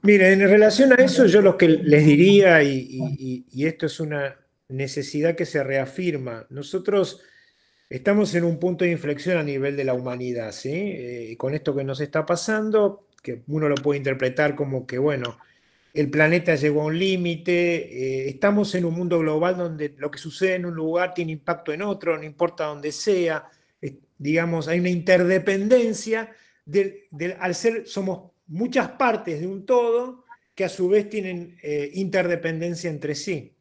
Mire, en relación a eso, yo lo que les diría, y, esto es una necesidad que se reafirma, nosotros estamos en un punto de inflexión a nivel de la humanidad, ¿sí? Eh, con esto que nos está pasando, que uno lo puede interpretar como que, bueno, el planeta llegó a un límite, eh, estamos en un mundo global donde lo que sucede en un lugar tiene impacto en otro, no importa dónde sea, digamos, hay una interdependencia, del, al ser, somos muchas partes de un todo que a su vez tienen eh, interdependencia entre sí.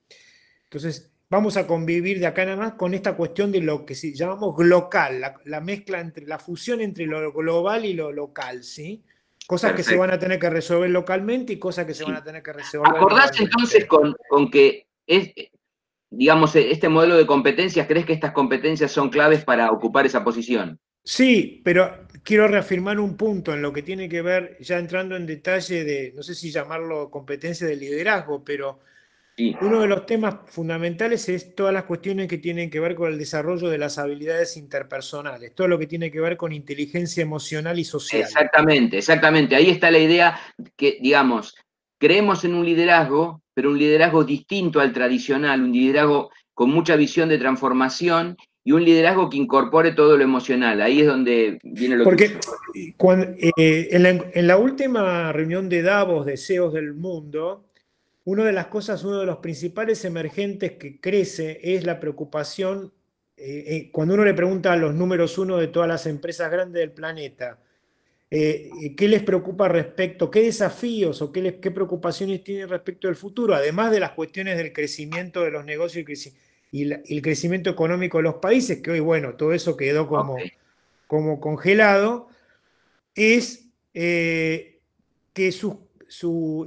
Entonces, vamos a convivir de acá nada más con esta cuestión de lo que llamamos local, la, mezcla entre, la fusión entre lo global y lo local, ¿sí? Cosas que se van a tener que resolver localmente y cosas que se van a tener que resolver. ¿Acordás entonces con, con que es, digamos, este modelo de competencias, crees que estas competencias son claves para ocupar esa posición? Sí, pero quiero reafirmar un punto en lo que tiene que ver, ya entrando en detalle de, no sé si llamarlo competencia de liderazgo, pero uno de los temas fundamentales es todas las cuestiones que tienen que ver con el desarrollo de las habilidades interpersonales, todo lo que tiene que ver con inteligencia emocional y social. Exactamente, exactamente. Ahí está la idea que, digamos, creemos en un liderazgo, pero un liderazgo distinto al tradicional, un liderazgo con mucha visión de transformación y un liderazgo que incorpore todo lo emocional. Ahí es donde viene lo Porque que... Eh, en, la, última reunión de Davos de e del mundo, una de las cosas, uno de los principales emergentes que crece es la preocupación, eh, eh, cuando uno le pregunta a los números uno de todas las empresas grandes del planeta, ¿qué les preocupa respecto, qué desafíos o qué, les, qué preocupaciones tienen respecto al futuro? Además de las cuestiones del crecimiento de los negocios y crecimiento y, el crecimiento económico de los países, que hoy, bueno, todo eso quedó como, como congelado, es eh, que su,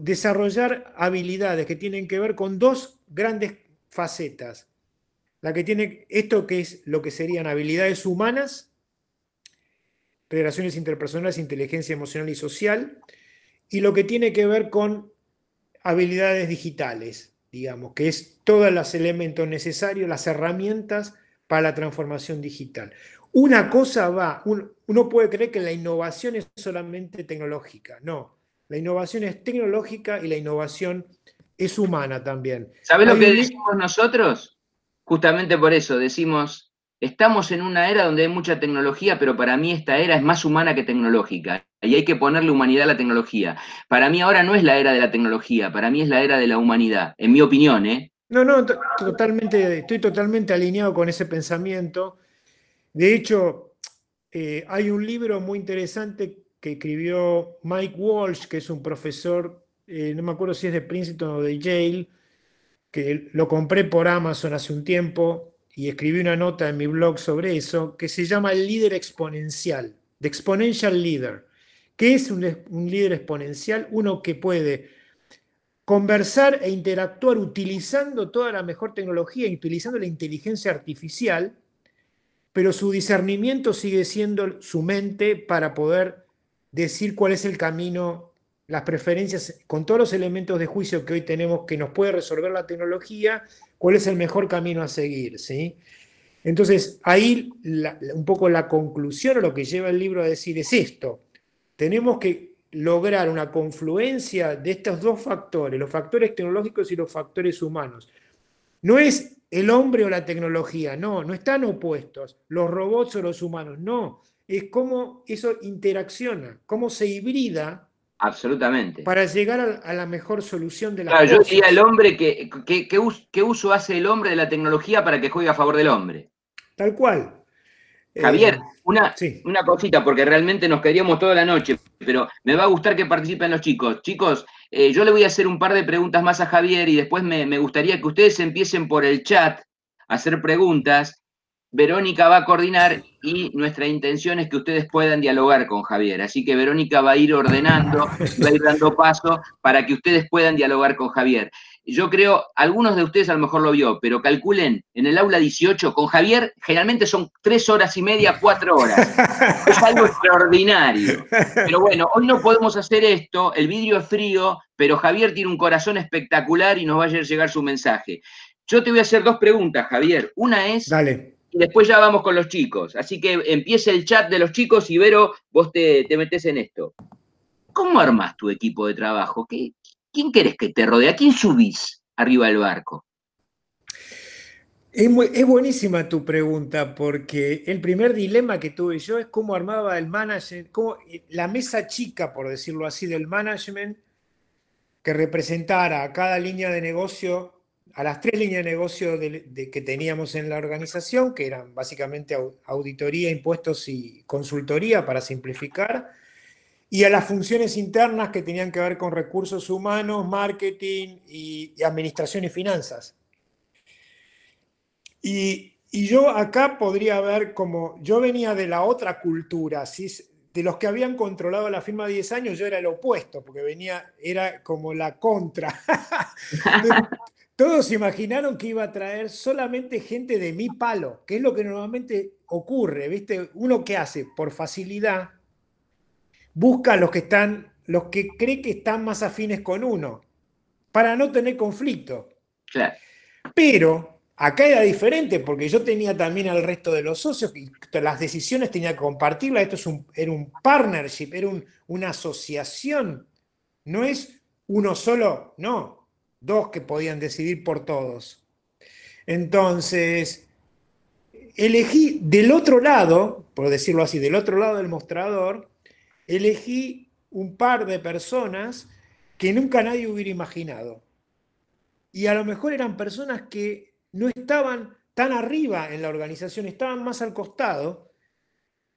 desarrollar habilidades que tienen que ver con dos grandes facetas. La que tiene esto que es lo que serían habilidades humanas, relaciones interpersonales, inteligencia emocional y social, y lo que tiene que ver con habilidades digitales, digamos, que es todos los elementos necesarios, las herramientas para la transformación digital. Una cosa va, uno puede creer que la innovación es solamente tecnológica, no, la innovación es tecnológica y la innovación es humana también. ¿Sabes lo que decimos nosotros? Justamente por eso, decimos, Estamos en una era donde hay mucha tecnología, pero para mí esta era es más humana que tecnológica y hay que ponerle humanidad a la tecnología. Para mí ahora no es la era de la tecnología, para mí es la era de la humanidad, en mi opinión. ¿eh? No, no, totalmente, estoy totalmente alineado con ese pensamiento. De hecho, eh, hay un libro muy interesante que escribió Mike Walsh, que es un profesor, eh, no me acuerdo si es de Princeton o de Yale, que lo compré por Amazon hace un tiempo, y escribí una nota en mi blog sobre eso, que se llama el líder exponencial, The Exponential Leader. que es un, líder exponencial? Uno que puede conversar e interactuar utilizando toda la mejor tecnología, utilizando la inteligencia artificial, pero su discernimiento sigue siendo su mente para poder decir cuál es el camino, las preferencias, con todos los elementos de juicio que hoy tenemos que nos puede resolver la tecnología cuál es el mejor camino a seguir, ¿sí? Entonces, ahí un poco la conclusión o lo que lleva el libro a decir es esto, tenemos que lograr una confluencia de estos dos factores, los factores tecnológicos y los factores humanos. No es el hombre o la tecnología, no, no están opuestos, los robots o los humanos, no, es cómo eso interacciona, cómo se hibrida Absolutamente. Para llegar a la mejor solución de la claro, Yo diría el hombre que, uso, hace el hombre de la tecnología para que juegue a favor del hombre. Tal cual. Javier, eh, una, una cosita, porque realmente nos queríamos toda la noche, pero me va a gustar que participen los chicos. Chicos, eh, yo le voy a hacer un par de preguntas más a Javier y después me, me gustaría que ustedes empiecen por el chat a hacer preguntas Verónica va a coordinar y nuestra intención es que ustedes puedan dialogar con Javier. Así que Verónica va a ir ordenando, va a ir dando paso para que ustedes puedan dialogar con Javier. Yo creo, algunos de ustedes a lo mejor lo vio, pero calculen, en el aula 18, con Javier generalmente son tres horas y media, cuatro horas. Es algo extraordinario. Pero bueno, hoy no podemos hacer esto, el vidrio es frío, pero Javier tiene un corazón espectacular y nos va a llegar su mensaje. Yo te voy a hacer dos preguntas, Javier. Una es... Dale y después ya vamos con los chicos. Así que empiece el chat de los chicos y Vero, vos te, te metes en esto. ¿Cómo armás tu equipo de trabajo? ¿Quién querés que te rodee? ¿A quién subís arriba del barco? Es, buenísima tu pregunta, porque el primer dilema que tuve yo es cómo armaba el management, la mesa chica, por decirlo así, del management, que representara a cada línea de negocio a las tres líneas de negocio que teníamos en la organización, que eran básicamente auditoría, impuestos y consultoría, para simplificar, y a las funciones internas que tenían que ver con recursos humanos, marketing y, administración y finanzas. Y, yo acá podría ver como, yo venía de la otra cultura, de los que habían controlado la firma 10 años, yo era el opuesto, porque venía, era como la contra. Todos imaginaron que iba a traer solamente gente de mi palo, que es lo que normalmente ocurre, ¿viste? Uno que hace por facilidad, busca a los que están, los que cree que están más afines con uno, para no tener conflicto. Pero acá era diferente, porque yo tenía también al resto de los socios, y las decisiones tenía que compartirlas. Esto es era un partnership, era una asociación. No es uno solo, no dos que podían decidir por todos. Entonces, elegí del otro lado, por decirlo así, del otro lado del mostrador, elegí un par de personas que nunca nadie hubiera imaginado. Y a lo mejor eran personas que no estaban tan arriba en la organización, estaban más al costado,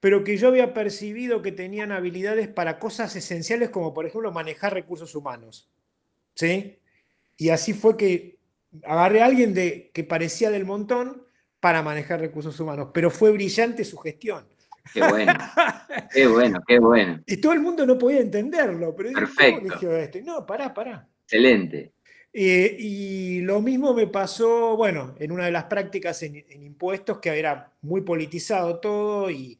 pero que yo había percibido que tenían habilidades para cosas esenciales como por ejemplo manejar recursos humanos. ¿Sí? Y así fue que agarré a alguien de, que parecía del montón para manejar recursos humanos, pero fue brillante su gestión. Qué bueno, qué bueno, qué bueno. Y todo el mundo no podía entenderlo, pero Perfecto. ¿cómo No, pará, pará. Excelente. Eh, y lo mismo me pasó, bueno, en una de las prácticas en, impuestos, que era muy politizado todo y,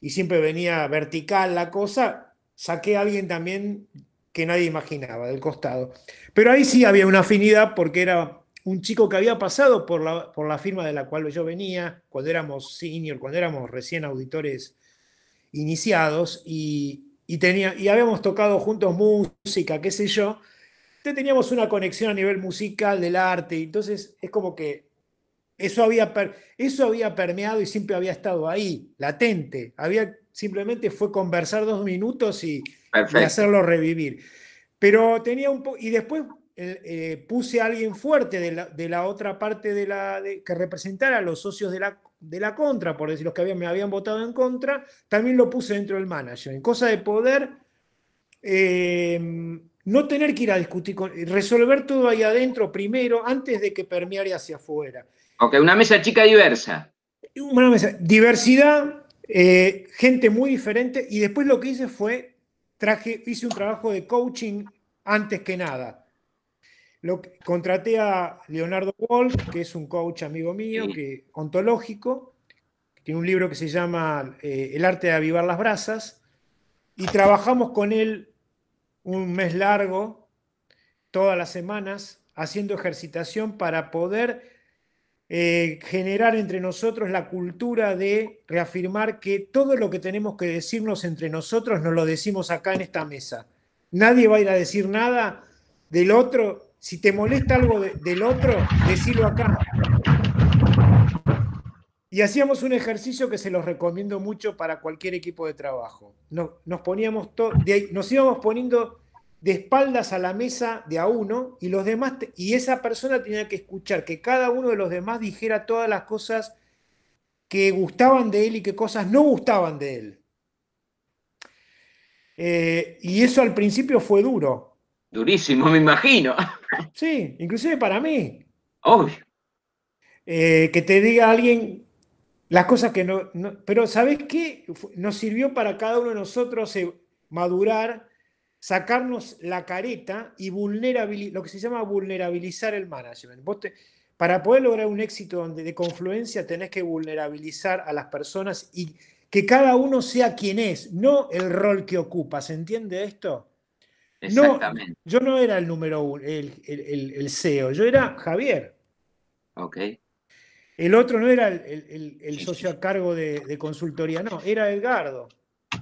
y siempre venía vertical la cosa, saqué a alguien también que nadie imaginaba, del costado. Pero ahí sí había una afinidad porque era un chico que había pasado por la, por la firma de la cual yo venía, cuando éramos senior, cuando éramos recién auditores iniciados, y, y, tenía, y habíamos tocado juntos música, qué sé yo, teníamos una conexión a nivel musical del arte, entonces es como que eso había, eso había permeado y siempre había estado ahí, latente, había, simplemente fue conversar dos minutos y y hacerlo revivir. Pero tenía un poco, y después eh, puse a alguien fuerte de la, otra parte de la, que representara a los socios de la, de la contra, por decir, los que me habían votado en contra, también lo puse dentro del manager. En cosa de poder em, no tener que ir a discutir, resolver todo ahí adentro primero, antes de que permeare hacia afuera. Ok, una mesa chica diversa. Una mesa, diversidad, eh, gente muy diferente, y después lo que hice fue hice un trabajo de coaching antes que nada. contraté a Leonardo Wolf, que es un coach amigo mío, que, ontológico, tiene un libro que se llama eh, El arte de avivar las brasas, y trabajamos con él un mes largo, todas las semanas, haciendo ejercitación para poder eh, generar entre nosotros la cultura de reafirmar que todo lo que tenemos que decirnos entre nosotros nos lo decimos acá en esta mesa. Nadie va a ir a decir nada del otro. Si te molesta algo del otro, decilo acá. Y hacíamos un ejercicio que se los recomiendo mucho para cualquier equipo de trabajo. Nos, nos poníamos todo. nos íbamos poniendo de espaldas a la mesa de a uno y los demás y esa persona tenía que escuchar que cada uno de los demás dijera todas las cosas que gustaban de él y qué cosas no gustaban de él. Eh, y eso al principio fue duro. Durísimo, me imagino. Sí, inclusive para mí. Obvio. Eh, que te diga alguien las cosas que no, no... Pero ¿sabes qué? Nos sirvió para cada uno de nosotros eh, madurar sacarnos la careta y vulnerabilizar, lo que se llama vulnerabilizar el management. para poder lograr un éxito donde de confluencia tenés que vulnerabilizar a las personas y que cada uno sea quien es, no el rol que ocupa. ¿Se entiende esto? Exactamente. No, yo no era el número uno, el, el, CEO, yo era Javier. Ok. El otro no era el, socio a cargo de, de consultoría, no, era Edgardo.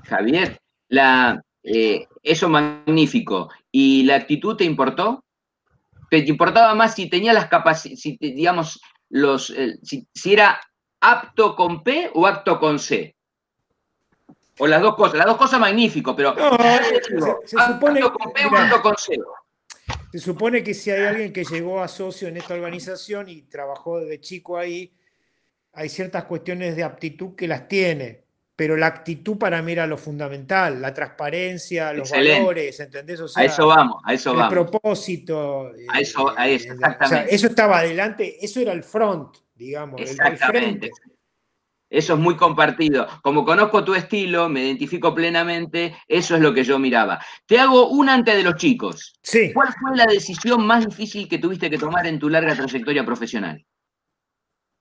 Javier, la, eh, eso eso magnífico. ¿Y la actitud te importó? ¿Te importaba más si tenía las capacidades, si, digamos, los, eh, si, era apto con P o apto con C? O las dos cosas, las dos cosas magnífico, pero eh, apto con P o apto con C. Se supone que si hay alguien que llegó a socio en esta organización y trabajó desde chico ahí, hay ciertas cuestiones de aptitud que las tiene pero la actitud para mí era lo fundamental, la transparencia, los valores, ¿entendés? a eso vamos, a eso vamos. El propósito. A eso, eh, eh, exactamente. eso estaba adelante, eso era el front, digamos. Exactamente. eso es muy compartido. Como conozco tu estilo, me identifico plenamente, eso es lo que yo miraba. Te hago un ante de los chicos. Sí. ¿Cuál fue la decisión más difícil que tuviste que tomar en tu larga trayectoria profesional?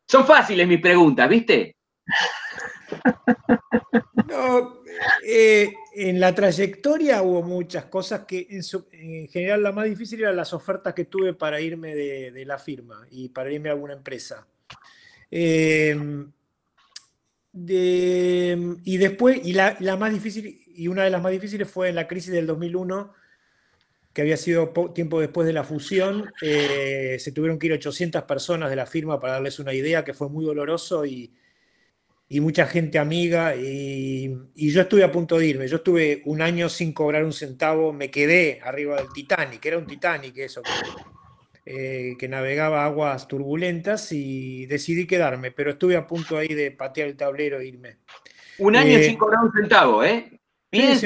Son fáciles mis preguntas, ¿viste? No, eh, en la trayectoria hubo muchas cosas que en, general la más difícil eran las ofertas que tuve para irme de, la firma y para irme a alguna empresa. Eh, y después, y la, más difícil, y una de las más difíciles fue en la crisis del 2001, que había sido tiempo después de la fusión, eh, se tuvieron que ir 800 personas de la firma para darles una idea, que fue muy doloroso y y mucha gente amiga y, yo estuve a punto de irme. Yo estuve un año sin cobrar un centavo, me quedé arriba del Titanic, era un Titanic eso, que, eh, que navegaba aguas turbulentas y decidí quedarme, pero estuve a punto ahí de patear el tablero e irme. Un año eh, sin cobrar un centavo, ¿eh? el... es,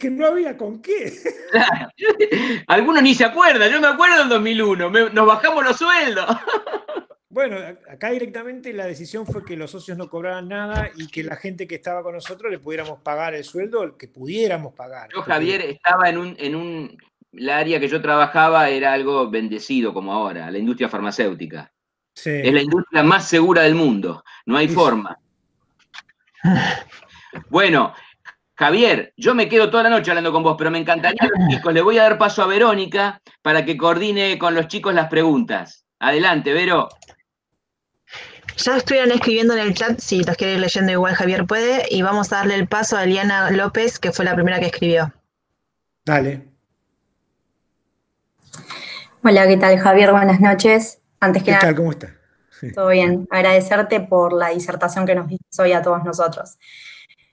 que no había, con qué. Algunos ni se acuerdan, yo me acuerdo del 2001, nos bajamos los sueldos. Bueno, acá directamente la decisión fue que los socios no cobraran nada y que la gente que estaba con nosotros le pudiéramos pagar el sueldo, que pudiéramos pagar. Yo, Javier, estaba en un, en un, la área que yo trabajaba era algo bendecido como ahora, la industria farmacéutica. Sí. Es la industria más segura del mundo, no hay forma. Bueno, Javier, yo me quedo toda la noche hablando con vos, pero me encantaría Le voy a dar paso a Verónica para que coordine con los chicos las preguntas. Adelante, Vero. Ya estuvieron escribiendo en el chat, si los quiere ir leyendo igual Javier puede, y vamos a darle el paso a Eliana López, que fue la primera que escribió. Dale. Hola, ¿qué tal Javier? Buenas noches. Antes que ¿Qué tal? ¿Cómo está? Todo bien. Agradecerte por la disertación que nos diste hoy a todos nosotros.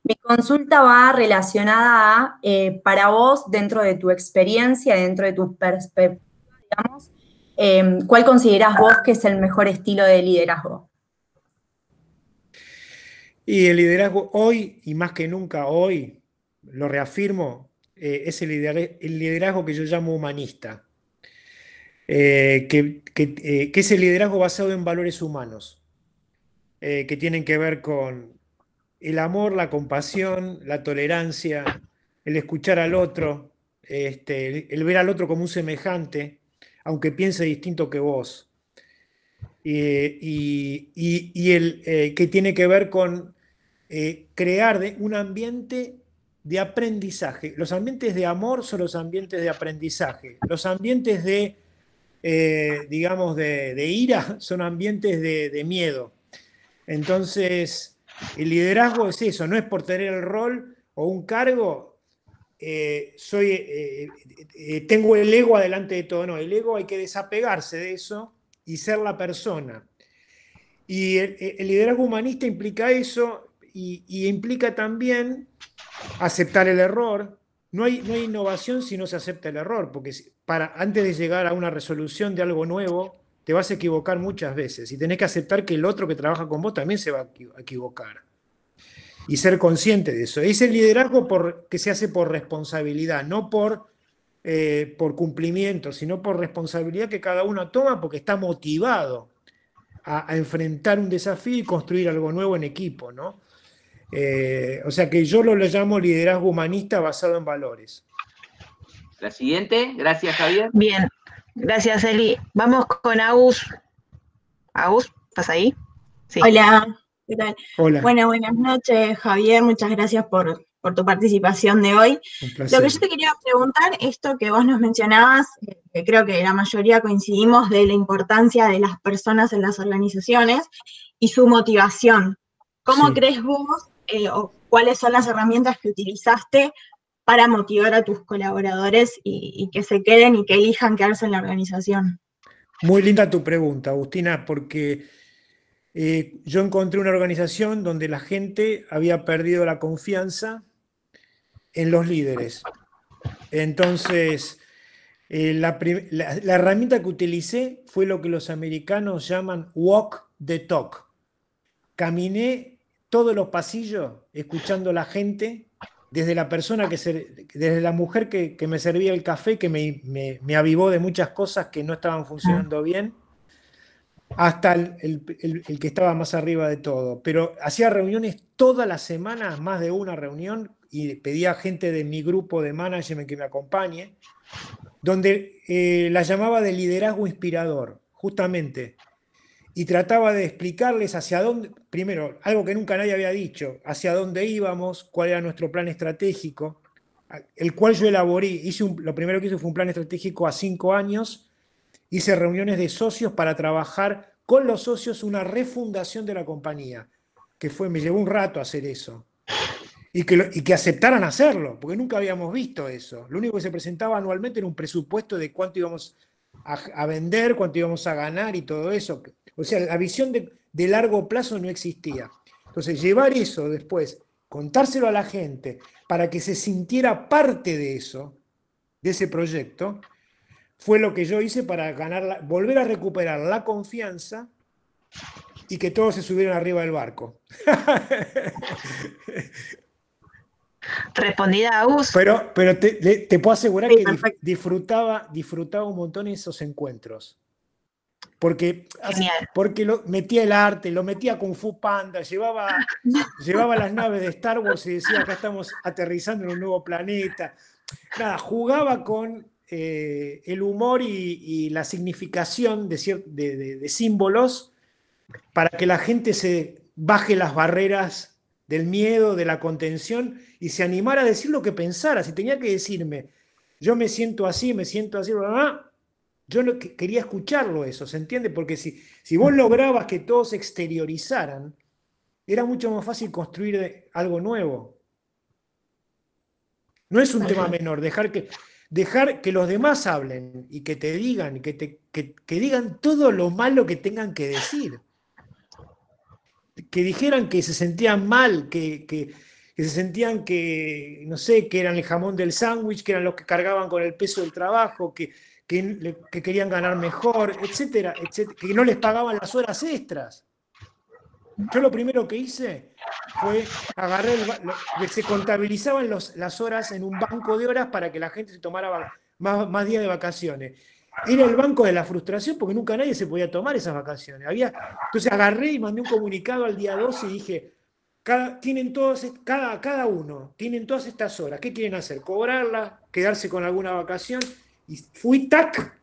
Mi consulta va relacionada a, eh, para vos, dentro de tu experiencia, dentro de tu perspectiva, digamos, Em, ¿Cuál considerás vos que es el mejor estilo de liderazgo? Y el liderazgo hoy, y más que nunca hoy, lo reafirmo, eh, es el liderazgo, que yo llamo humanista, eh, eh, que, es el liderazgo basado en valores humanos, que tienen que ver con el amor, la compasión, la tolerancia, el escuchar al otro, este, el ver al otro como un semejante, aunque piense distinto que vos. Eh, y, el, eh, que tiene que ver con eh, crear un ambiente de aprendizaje. Los ambientes de amor son los ambientes de aprendizaje. Los ambientes de, digamos, de, ira son ambientes de, de miedo. Entonces, el liderazgo es eso, no es por tener el rol o un cargo, eh, soy, eh, eh, tengo el ego adelante de todo. No, el ego hay que desapegarse de eso y ser la persona. Y el, liderazgo humanista implica eso y, implica también aceptar el error. No hay, no innovación si no se acepta el error, porque para, antes de llegar a una resolución de algo nuevo, te vas a equivocar muchas veces y tenés que aceptar que el otro que trabaja con vos también se va a equivocar y ser consciente de eso. Es el liderazgo que se hace por responsabilidad, no por, eh, por cumplimiento, sino por responsabilidad que cada uno toma porque está motivado a, enfrentar un desafío y construir algo nuevo en equipo, ¿no? Eh, o sea que yo lo, llamo liderazgo humanista basado en valores. La siguiente, gracias Javier. Bien, gracias Eli. Vamos con Agus. Agus, ¿estás ahí? Sí. Hola. Hola. buenas noches, Javier. Muchas gracias por, tu participación de hoy. Lo que yo te quería preguntar, esto que vos nos mencionabas, eh, que creo que la mayoría coincidimos de la importancia de las personas en las organizaciones y su motivación. ¿Cómo crees vos eh, o cuáles son las herramientas que utilizaste para motivar a tus colaboradores y que se queden y que elijan quedarse en la organización? Muy linda tu pregunta, Agustina, porque eh, yo encontré una organización donde la gente había perdido la confianza en los líderes. Entonces, eh, la, herramienta que utilicé fue lo que los americanos llaman walk the talk. Caminé todos los pasillos escuchando a la gente, desde la persona que desde la mujer que, me servía el café, que me avivó de muchas cosas que no estaban funcionando bien hasta el, el, el, que estaba más arriba de todo. Pero hacía reuniones todas las semanas, más de una reunión, y pedía gente de mi grupo de management que me acompañe, donde eh, la llamaba de liderazgo inspirador, justamente. Y trataba de explicarles hacia dónde, primero, algo que nunca nadie había dicho, hacia dónde íbamos, cuál era nuestro plan estratégico, el cual yo elaboré. Hice lo primero que hice fue un plan estratégico a cinco años Hice reuniones de socios para trabajar con los socios una refundación de la compañía, que fue, me llevó un rato hacer eso. Y que, aceptaran hacerlo, porque nunca habíamos visto eso. Lo único que se presentaba anualmente era un presupuesto de cuánto íbamos a, vender, cuánto íbamos a ganar y todo eso. O sea, la visión de, de largo plazo no existía. Entonces, llevar eso después, contárselo a la gente, para que se sintiera parte de eso, de ese proyecto, fue lo que yo hice para ganar volver a recuperar la confianza y que todos se subieran arriba del barco. Respondida a Pero, pero te, puedo asegurar que disfrutaba, disfrutaba un montón esos encuentros. Porque, porque metía el arte, lo metía con Fu Panda, llevaba, llevaba las naves de Star Wars y decía, acá estamos aterrizando en un nuevo planeta. Nada, jugaba con eh, el humor y, la significación de, símbolos para que la gente se baje las barreras del miedo, de la contención y se animara a decir lo que pensara. Si tenía que decirme, yo me siento así, me siento así, yo quería escucharlo eso, ¿se entiende? Porque si, si vos lograbas que todos exteriorizaran, era mucho más fácil construir algo nuevo. No es un tema menor, dejar que, dejar que los demás hablen y que te digan, que, te, digan todo lo malo que tengan que decir. Que dijeran que se sentían mal, que, se sentían que, no sé, que eran el jamón del sándwich, que eran los que cargaban con el peso del trabajo, que, querían ganar mejor, etcétera, que no les pagaban las horas extras. Yo lo primero que hice fue agarrar, se contabilizaban las horas en un banco de horas para que la gente se tomara más, días de vacaciones. Era el banco de la frustración porque nunca nadie se podía tomar esas vacaciones. Había, entonces agarré y mandé un comunicado al día 12 y dije, cada, tienen todos, cada, cada uno, tienen todas estas horas, ¿qué quieren hacer? ¿Cobrarla? ¿Quedarse con alguna vacación? Y fui tac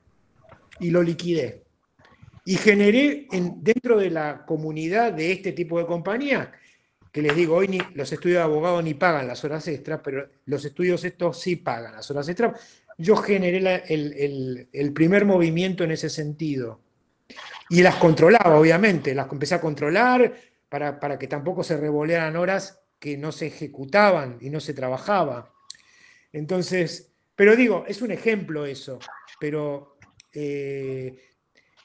y lo liquidé y generé dentro de la comunidad de este tipo de compañías, que les digo, hoy los estudios de abogados ni pagan las horas extras, pero los estudios estos sí pagan las horas extras, yo generé el, primer movimiento en ese sentido. Y las controlaba, obviamente, las empecé a controlar para, para, que tampoco se revolearan horas que no se ejecutaban y no se trabajaba. Entonces, pero digo, es un ejemplo eso, pero eh,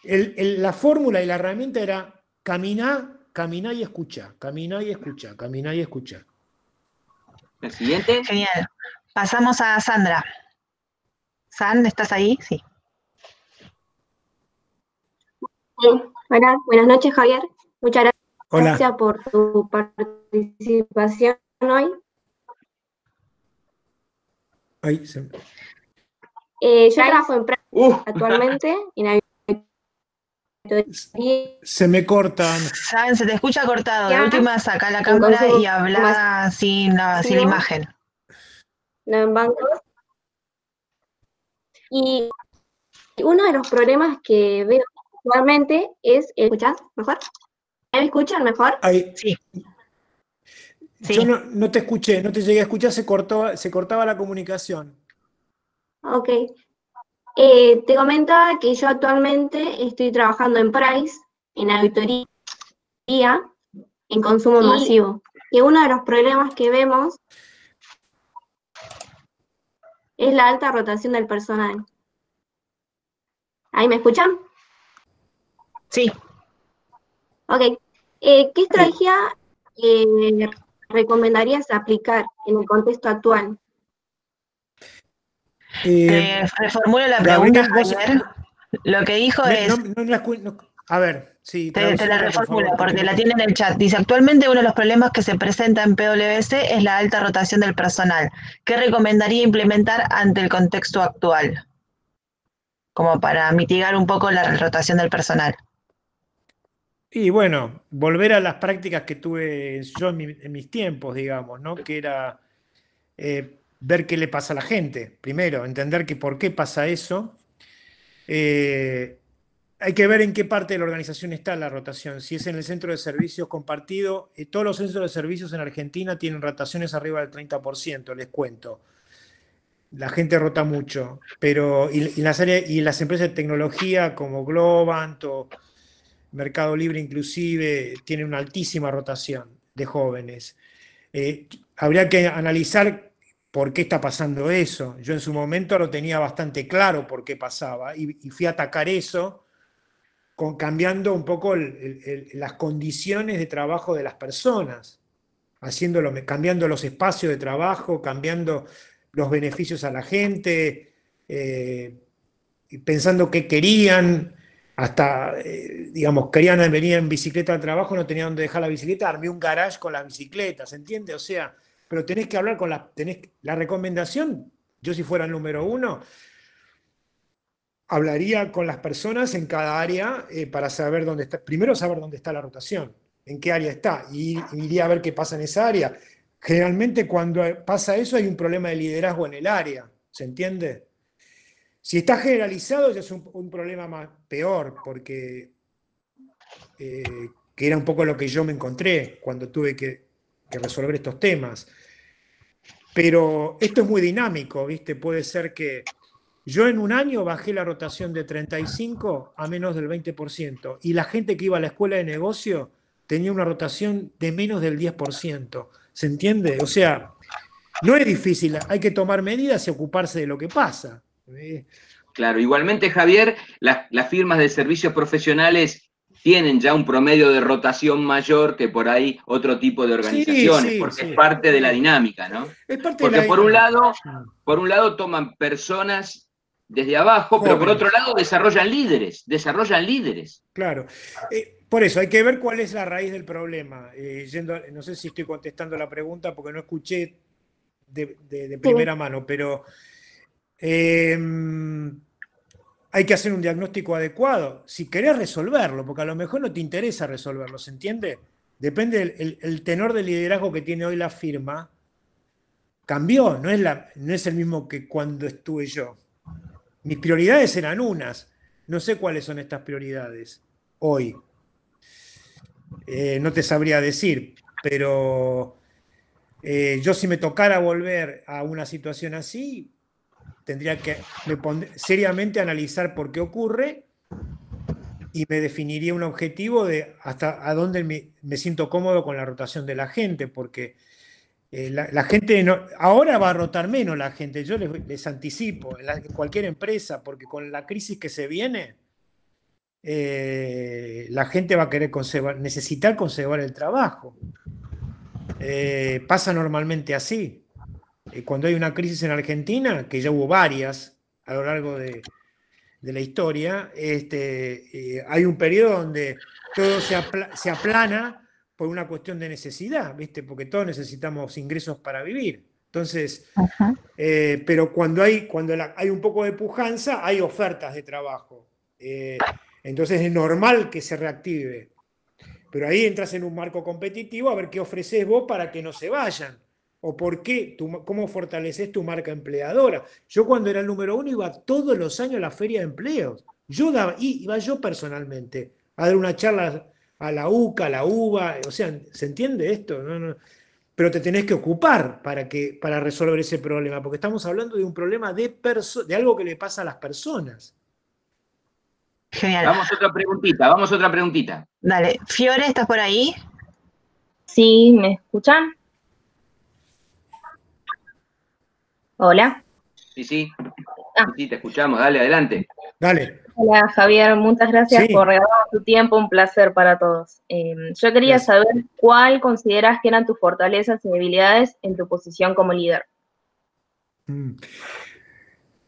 la fórmula y la herramienta era caminar, caminar y escuchar, caminar y escuchar, caminar y escuchar. El siguiente. Genial. Pasamos a Sandra. San, ¿estás ahí? Sí. Hola, buenas noches, Javier. Muchas gracias. por tu participación hoy. Eh, yo trabajo en práctica uh. actualmente en Se me cortan. saben se te escucha cortado. la última saca la cámara y habla sin imagen. No Y uno de los problemas que veo actualmente es el escuchar mejor. ¿Me escuchan mejor? Sí. Yo no, te escuché, no te llegué a escuchar, se, se cortaba la comunicación. Ok. Eh, te comentaba que yo actualmente estoy trabajando en Price, en auditoría, en consumo masivo. Y uno de los problemas que vemos es la alta rotación del personal. ¿Ahí me escuchan? Sí. Ok. Eh, ¿Qué estrategia eh, recomendarías aplicar en el contexto actual? Eh, eh, reformulo la pregunta, ayer. Lo que dijo es. a ver, sí. Te, la reformulo porque la tiene en el chat. Dice: Actualmente uno de los problemas que se presenta en PWC es la alta rotación del personal. ¿Qué recomendaría implementar ante el contexto actual? Como para mitigar un poco la rotación del personal. Y bueno, volver a las prácticas que tuve yo en, mis tiempos, digamos, ¿no? Que era. Eh, ver qué le pasa a la gente, primero, entender que por qué pasa eso. Eh, hay que ver en qué parte de la organización está la rotación. Si es en el centro de servicios compartido, eh, todos los centros de servicios en Argentina tienen rotaciones arriba del 30%, les cuento. La gente rota mucho, pero y, las, y las empresas de tecnología como Globant o Mercado Libre inclusive tienen una altísima rotación de jóvenes. Eh, habría que analizar por qué está pasando eso. Yo en su momento lo tenía bastante claro por qué pasaba y, fui a atacar eso con, cambiando un poco las condiciones de trabajo de las personas, haciéndolo, cambiando los espacios de trabajo, cambiando los beneficios a la gente, eh, pensando qué querían, hasta, eh, digamos, querían venir en bicicleta al trabajo, no tenían dónde dejar la bicicleta, armé un garage con las bicicletas, ¿entiende? O sea, pero tenés que hablar con la... la recomendación, yo si fuera el número uno, hablaría con las personas en cada área eh, para saber dónde está, primero saber dónde está la rotación, en qué área está, y iría a ver qué pasa en esa área. Generalmente cuando pasa eso hay un problema de liderazgo en el área, ¿se entiende? Si está generalizado ya es un, problema más peor, porque eh, que era un poco lo que yo me encontré cuando tuve que resolver estos temas. Pero esto es muy dinámico, ¿viste? Puede ser que yo en un año bajé la rotación de 35 a menos del 20% y la gente que iba a la escuela de negocio tenía una rotación de menos del 10%. ¿Se entiende? O sea, no es difícil, hay que tomar medidas y ocuparse de lo que pasa. Claro, igualmente Javier, las firmas de servicios profesionales tienen ya un promedio de rotación mayor que por ahí otro tipo de organizaciones, porque es parte de la dinámica, ¿no? porque por, un lado, por un lado toman personas desde abajo, pero por otro lado desarrollan líderes, desarrollan líderes. Claro. Eh, por eso, hay que ver cuál es la raíz del problema. Eh, no sé si estoy contestando la pregunta porque no escuché de, primera mano, pero... Eh, hay que hacer un diagnóstico adecuado si querés resolverlo, porque a lo mejor no te interesa resolverlo, ¿se entiende? Depende del el, tenor de liderazgo que tiene hoy la firma. Cambió, no es, la, no es el mismo que cuando estuve yo. Mis prioridades eran unas. No sé cuáles son estas prioridades hoy. Eh, no te sabría decir, pero eh, yo si me tocara volver a una situación así, tendría que seriamente analizar por qué ocurre y me definiría un objetivo de hasta a dónde me, siento cómodo con la rotación de la gente, porque eh, la, gente ahora va a rotar menos la gente, yo les, anticipo, en, cualquier empresa, porque con la crisis que se viene, eh, la gente va a querer conservar, necesitar conservar el trabajo. Eh, pasa normalmente así cuando hay una crisis en Argentina, que ya hubo varias a lo largo de, la historia, este, eh, hay un periodo donde todo se, aplana por una cuestión de necesidad, ¿viste? porque todos necesitamos ingresos para vivir. Entonces, eh, pero cuando, hay, cuando hay un poco de pujanza, hay ofertas de trabajo. Eh, entonces es normal que se reactive. Pero ahí entras en un marco competitivo a ver qué ofreces vos para que no se vayan o por qué, cómo fortaleces tu marca empleadora. Yo cuando era el número uno iba todos los años a la feria de empleos. Yo daba, iba yo personalmente a dar una charla a la UCA, a la UBA, o sea, ¿se entiende esto? Pero te tenés que ocupar para, que, para resolver ese problema, porque estamos hablando de un problema de, de algo que le pasa a las personas. Genial. Vamos a otra preguntita, vamos a otra preguntita. Dale, Fiore, ¿estás por ahí? Sí, ¿me escuchan? Hola. Sí, ah. sí. Sí, te escuchamos. Dale, adelante. Dale. Hola, Javier. Muchas gracias por regalar tu tiempo. Un placer para todos. Em, yo quería saber cuál consideras que eran tus fortalezas y debilidades en tu posición como líder. Mm.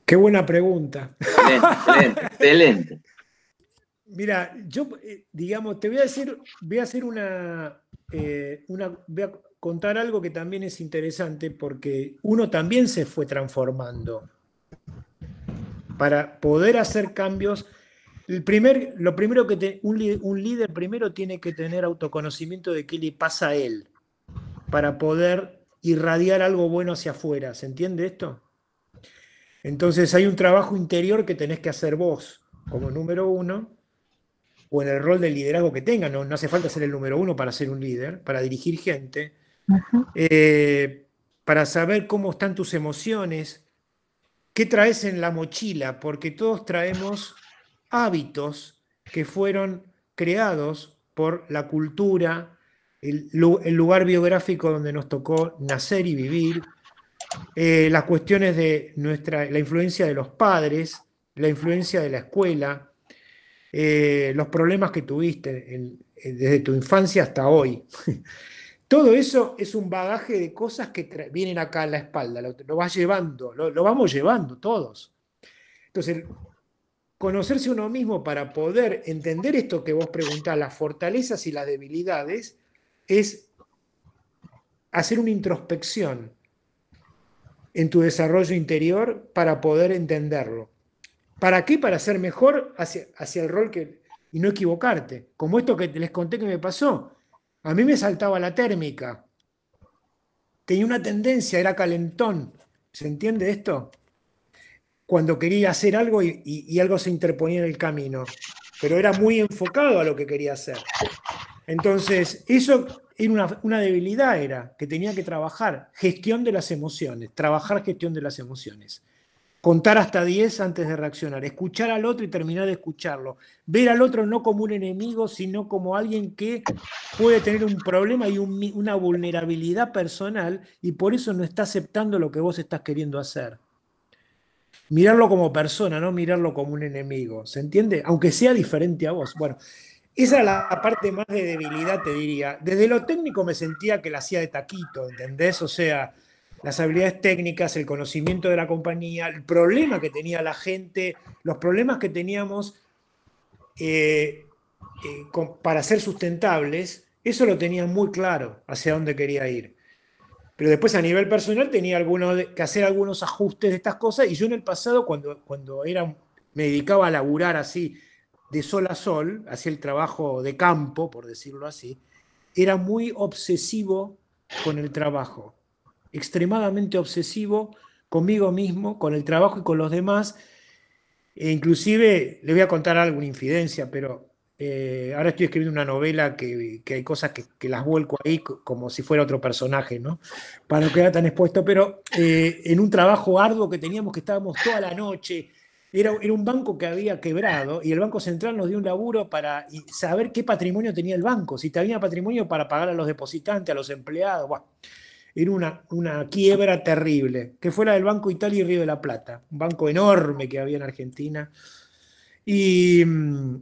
Qué buena pregunta. Excelente, excelente. Mira, yo, eh, digamos, te voy a decir, voy a hacer una, eh, una contar algo que también es interesante porque uno también se fue transformando para poder hacer cambios. El primer, lo primero que un, líder primero tiene que tener autoconocimiento de qué le pasa a él para poder irradiar algo bueno hacia afuera. ¿Se entiende esto? Entonces hay un trabajo interior que tenés que hacer vos como número uno o en el rol de liderazgo que tenga. no hace falta ser el número uno para ser un líder, para dirigir gente eh, para saber cómo están tus emociones, qué traes en la mochila, porque todos traemos hábitos que fueron creados por la cultura, el, lugar biográfico donde nos tocó nacer y vivir, eh, las cuestiones de nuestra, la influencia de los padres, la influencia de la escuela, eh, los problemas que tuviste desde tu infancia hasta hoy. Todo eso es un bagaje de cosas que vienen acá a la espalda, lo, vas llevando, lo, vamos llevando todos. Entonces, conocerse uno mismo para poder entender esto que vos preguntás, las fortalezas y las debilidades, es hacer una introspección en tu desarrollo interior para poder entenderlo. ¿Para qué? Para ser mejor hacia, hacia el rol que, y no equivocarte. Como esto que les conté que me pasó, a mí me saltaba la térmica. Tenía una tendencia, era calentón. ¿Se entiende esto? Cuando quería hacer algo y, algo se interponía en el camino. Pero era muy enfocado a lo que quería hacer. Entonces, eso era una, debilidad, era que tenía que trabajar gestión de las emociones, trabajar gestión de las emociones contar hasta 10 antes de reaccionar, escuchar al otro y terminar de escucharlo, ver al otro no como un enemigo, sino como alguien que puede tener un problema y una vulnerabilidad personal y por eso no está aceptando lo que vos estás queriendo hacer. Mirarlo como persona, no mirarlo como un enemigo, ¿se entiende? Aunque sea diferente a vos. Bueno, esa es la parte más de debilidad, te diría. Desde lo técnico me sentía que la hacía de taquito, ¿entendés? O sea, las habilidades técnicas, el conocimiento de la compañía, el problema que tenía la gente, los problemas que teníamos eh, eh, para ser sustentables, eso lo tenía muy claro hacia dónde quería ir. Pero después a nivel personal tenía algunos, que hacer algunos ajustes de estas cosas y yo en el pasado cuando, cuando era, me dedicaba a laburar así de sol a sol, hacía el trabajo de campo, por decirlo así, era muy obsesivo con el trabajo extremadamente obsesivo conmigo mismo, con el trabajo y con los demás. E inclusive, le voy a contar alguna infidencia, pero eh, ahora estoy escribiendo una novela que, hay cosas que, las vuelco ahí como si fuera otro personaje, ¿no? Para no quedar tan expuesto, pero eh, en un trabajo arduo que teníamos, que estábamos toda la noche, era, un banco que había quebrado y el Banco Central nos dio un laburo para saber qué patrimonio tenía el banco, si tenía patrimonio para pagar a los depositantes, a los empleados, bueno en una, una quiebra terrible, que fue la del Banco Italia y Río de la Plata, un banco enorme que había en Argentina, y mm,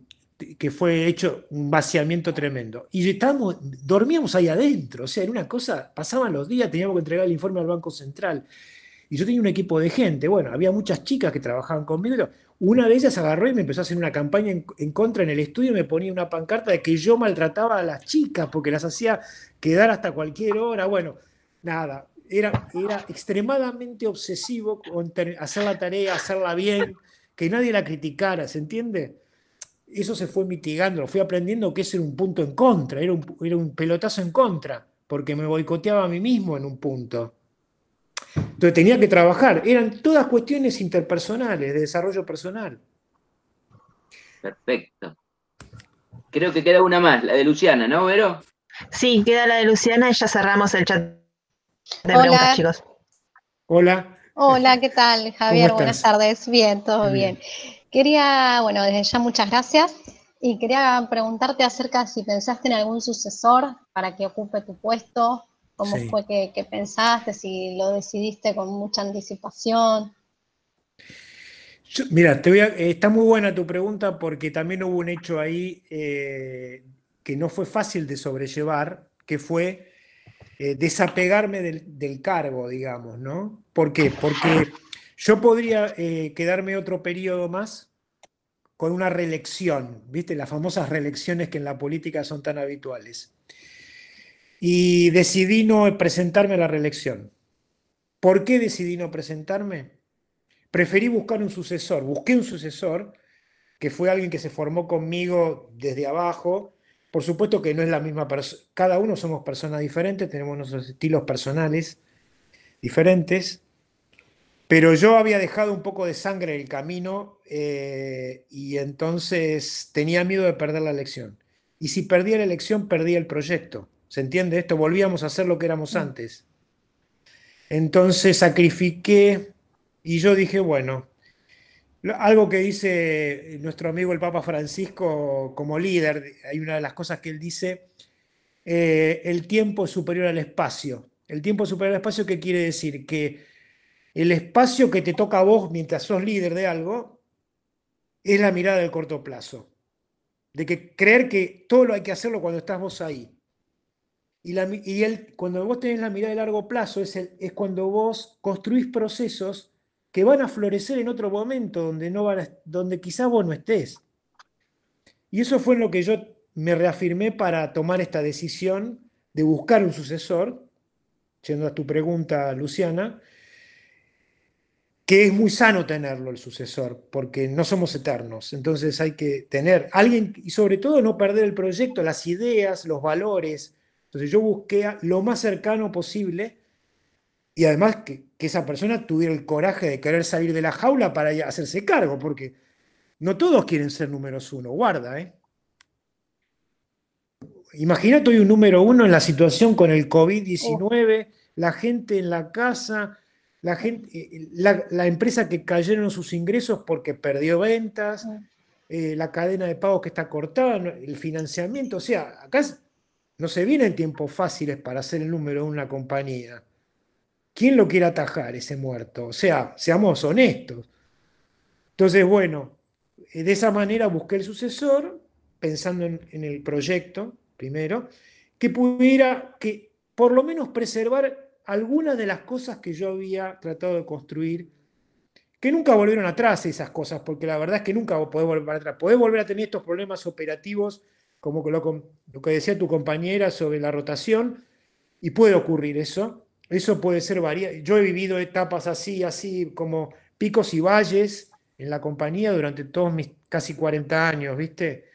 que fue hecho un vaciamiento tremendo. Y dormíamos ahí adentro, o sea, era una cosa, pasaban los días, teníamos que entregar el informe al Banco Central. Y yo tenía un equipo de gente, bueno, había muchas chicas que trabajaban conmigo. Una de ellas agarró y me empezó a hacer una campaña en, en contra en el estudio y me ponía una pancarta de que yo maltrataba a las chicas porque las hacía quedar hasta cualquier hora. Bueno, nada, era, era extremadamente obsesivo con hacer la tarea, hacerla bien, que nadie la criticara, ¿se entiende? Eso se fue mitigando, lo fui aprendiendo que ese era un punto en contra, era un, era un pelotazo en contra, porque me boicoteaba a mí mismo en un punto. Entonces tenía que trabajar, eran todas cuestiones interpersonales, de desarrollo personal. Perfecto. Creo que queda una más, la de Luciana, ¿no, Vero? Sí, queda la de Luciana y ya cerramos el chat Hola. chicos. Hola. Hola, ¿qué tal, Javier? Buenas tardes. Bien, todo bien. Quería, bueno, desde ya muchas gracias. Y quería preguntarte acerca si pensaste en algún sucesor para que ocupe tu puesto, cómo fue que, pensaste, si lo decidiste con mucha anticipación. mira, eh, está muy buena tu pregunta porque también hubo un hecho ahí eh, que no fue fácil de sobrellevar, que fue eh, desapegarme del, cargo, digamos, ¿no? ¿Por qué? Porque yo podría eh, quedarme otro periodo más con una reelección, ¿viste? Las famosas reelecciones que en la política son tan habituales. Y decidí no presentarme a la reelección. ¿Por qué decidí no presentarme? Preferí buscar un sucesor. Busqué un sucesor que fue alguien que se formó conmigo desde abajo, por supuesto que no es la misma persona, cada uno somos personas diferentes, tenemos nuestros estilos personales diferentes, pero yo había dejado un poco de sangre en el camino eh, y entonces tenía miedo de perder la elección. Y si perdía la elección, perdía el proyecto. ¿Se entiende esto? Volvíamos a hacer lo que éramos mm. antes. Entonces sacrifiqué y yo dije, bueno, algo que dice nuestro amigo el Papa Francisco como líder, hay una de las cosas que él dice, eh, el tiempo es superior al espacio. El tiempo es superior al espacio, ¿qué quiere decir? Que el espacio que te toca a vos mientras sos líder de algo es la mirada del corto plazo. De que creer que todo lo hay que hacerlo cuando estás vos ahí. Y, el, cuando vos tenés la mirada de largo plazo es, es cuando vos construís procesos que van a florecer en otro momento donde, no donde quizás vos no estés. Y eso fue en lo que yo me reafirmé para tomar esta decisión de buscar un sucesor, yendo a tu pregunta, Luciana, que es muy sano tenerlo el sucesor, porque no somos eternos, entonces hay que tener alguien y sobre todo no perder el proyecto, las ideas, los valores. Entonces yo busqué lo más cercano posible y además que que esa persona tuviera el coraje de querer salir de la jaula para hacerse cargo, porque no todos quieren ser números uno, guarda, ¿eh? Imagínate hoy un número uno en la situación con el COVID-19, la gente en la casa, la, gente, eh, la, empresa que cayeron sus ingresos porque perdió ventas, mm. eh, la cadena de pagos que está cortada, el financiamiento. O sea, acá no se vienen tiempos fáciles para ser el número uno en una compañía. ¿Quién lo quiere atajar ese muerto? O sea, seamos honestos. Entonces, bueno, eh, de esa manera busqué el sucesor, pensando en, el proyecto primero, que pudiera, que por lo menos preservar algunas de las cosas que yo había tratado de construir, que nunca volvieron atrás esas cosas, porque la verdad es que nunca podés volver atrás. Podés volver a tener estos problemas operativos, como lo que decía tu compañera sobre la rotación, y puede ocurrir eso, eso puede ser variado. Yo he vivido etapas así, así como picos y valles en la compañía durante todos mis casi 40 años, ¿viste?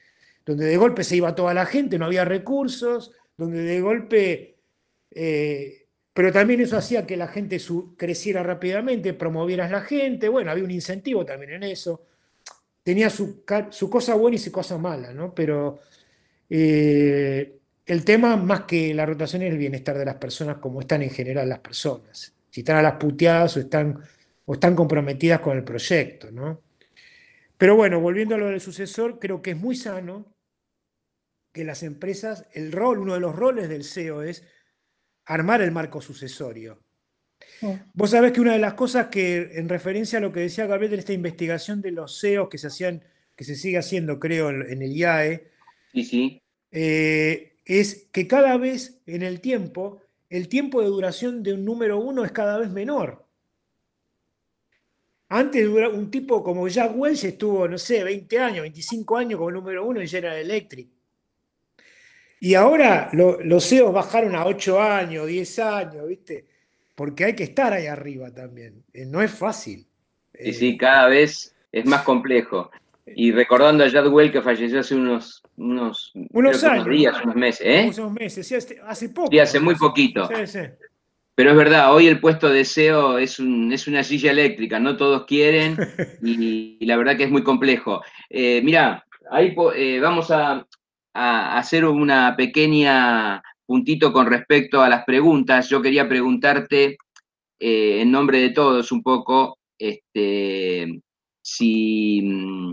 Donde de golpe se iba toda la gente, no había recursos, donde de golpe... Eh, pero también eso hacía que la gente creciera rápidamente, promovieras la gente, bueno, había un incentivo también en eso. Tenía su, cosa buena y su cosa mala, ¿no? Pero eh, el tema más que la rotación es el bienestar de las personas, como están en general las personas. Si están a las puteadas o están, o están comprometidas con el proyecto, ¿no? Pero bueno, volviendo a lo del sucesor, creo que es muy sano que las empresas, el rol, uno de los roles del CEO es armar el marco sucesorio. Vos sabés que una de las cosas que, en referencia a lo que decía Gabriel en esta investigación de los CEOs que se hacían, que se sigue haciendo, creo, en el IAE, sí, sí. Eh, es que cada vez en el tiempo, el tiempo de duración de un número uno es cada vez menor. Antes un tipo como Jack Welch estuvo, no sé, 20 años, 25 años como número uno en General Electric. Y ahora los CEOs bajaron a 8 años, 10 años, ¿viste? Porque hay que estar ahí arriba también. Eh, no es fácil. Sí, eh, sí, cada vez es más complejo. Y recordando a Jadwell que falleció hace unos, unos, días, unos meses, ¿eh? Unos meses, sí, hace poco. Sí, hace muy poquito. Pero es verdad, hoy el puesto de SEO es, es una silla eléctrica, no todos quieren y, la verdad que es muy complejo. Eh, mirá, ahí eh, vamos a, hacer una pequeña puntito con respecto a las preguntas. Yo quería preguntarte eh, en nombre de todos un poco este, si mm,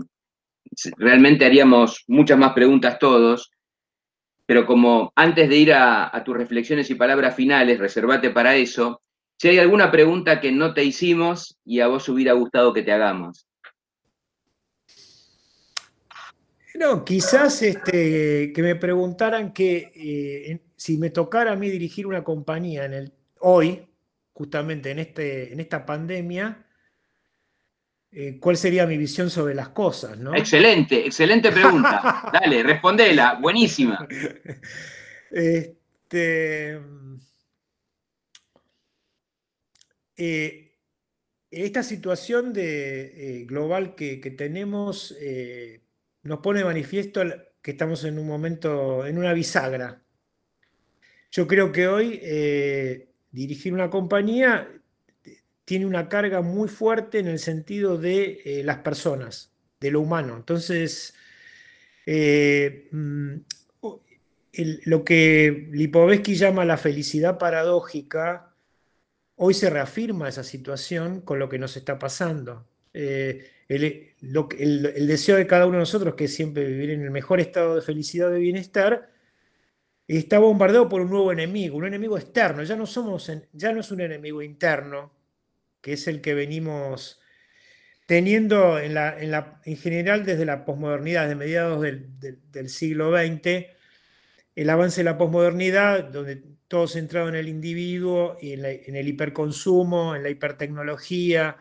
realmente haríamos muchas más preguntas todos, pero como antes de ir a, tus reflexiones y palabras finales, reservate para eso, si hay alguna pregunta que no te hicimos y a vos hubiera gustado que te hagamos. No, quizás este, que me preguntaran que eh, si me tocara a mí dirigir una compañía en el, hoy, justamente en, este, en esta pandemia, eh, cuál sería mi visión sobre las cosas, Excelente, excelente pregunta. Dale, respondela, buenísima. Este, eh, esta situación de, eh, global que, que tenemos nos pone de manifiesto que estamos en un momento, en una bisagra. Yo creo que hoy dirigir una compañía tiene una carga muy fuerte en el sentido de eh, las personas, de lo humano. Entonces, eh, mm, lo que Lipovetsky llama la felicidad paradójica, hoy se reafirma esa situación con lo que nos está pasando. Eh, el, deseo de cada uno de nosotros, que es siempre vivir en el mejor estado de felicidad, de bienestar, está bombardeado por un nuevo enemigo, un enemigo externo. Ya no, somos, ya no es un enemigo interno, que es el que venimos teniendo en, general desde la posmodernidad, desde mediados del, siglo XX, el avance de la posmodernidad, donde todo centrado en el individuo y en, el hiperconsumo, en la hipertecnología,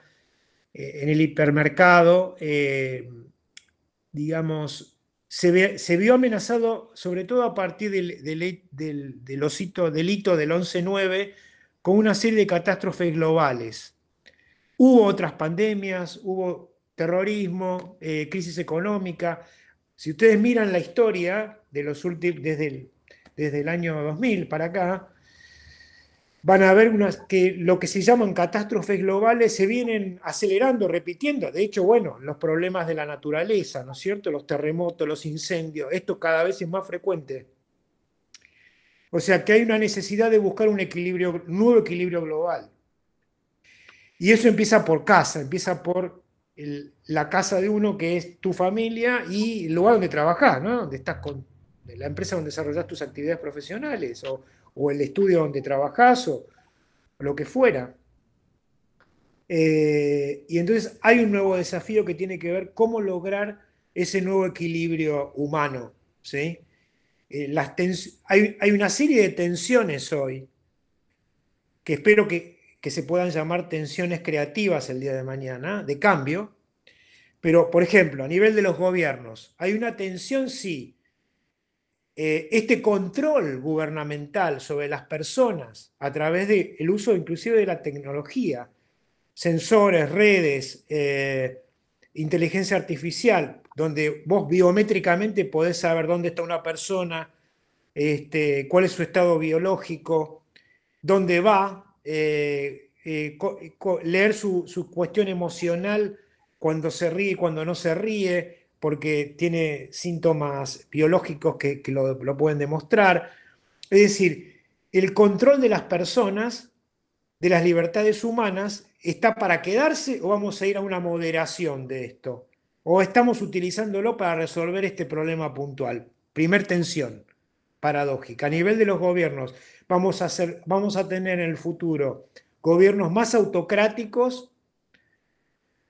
eh, en el hipermercado, eh, digamos, se, vio amenazado sobre todo a partir del, del, del 11-9 con una serie de catástrofes globales Hubo otras pandemias, hubo terrorismo, eh, crisis económica. Si ustedes miran la historia de los últimos, desde el, desde el año 2000 para acá, van a ver unas que lo que se llaman catástrofes globales se vienen acelerando, repitiendo. De hecho, bueno, los problemas de la naturaleza, ¿no es cierto? Los terremotos, los incendios, esto cada vez es más frecuente. O sea que hay una necesidad de buscar un equilibrio, nuevo equilibrio global. Y eso empieza por casa, empieza por la casa de uno que es tu familia y el lugar donde trabajás, ¿no? Donde estás con la empresa donde desarrollas tus actividades profesionales o, el estudio donde trabajás o, lo que fuera. Eh, y entonces hay un nuevo desafío que tiene que ver cómo lograr ese nuevo equilibrio humano, ¿sí? Eh, las hay una serie de tensiones hoy que espero que que se puedan llamar tensiones creativas el día de mañana, de cambio, pero por ejemplo, a nivel de los gobiernos, hay una tensión sí. Eh, este control gubernamental sobre las personas a través del uso inclusive de la tecnología, sensores, redes, eh, inteligencia artificial, donde vos biométricamente podés saber dónde está una persona, este, cuál es su estado biológico, dónde va, eh, eh, eh, leer su, cuestión emocional cuando se ríe, y cuando no se ríe, porque tiene síntomas biológicos que, lo, lo pueden demostrar. Es decir, el control de las personas, de las libertades humanas, ¿está para quedarse o vamos a ir a una moderación de esto? ¿O estamos utilizándolo para resolver este problema puntual? Primer tensión paradójica. A nivel de los gobiernos, vamos a, vamos a tener en el futuro gobiernos más autocráticos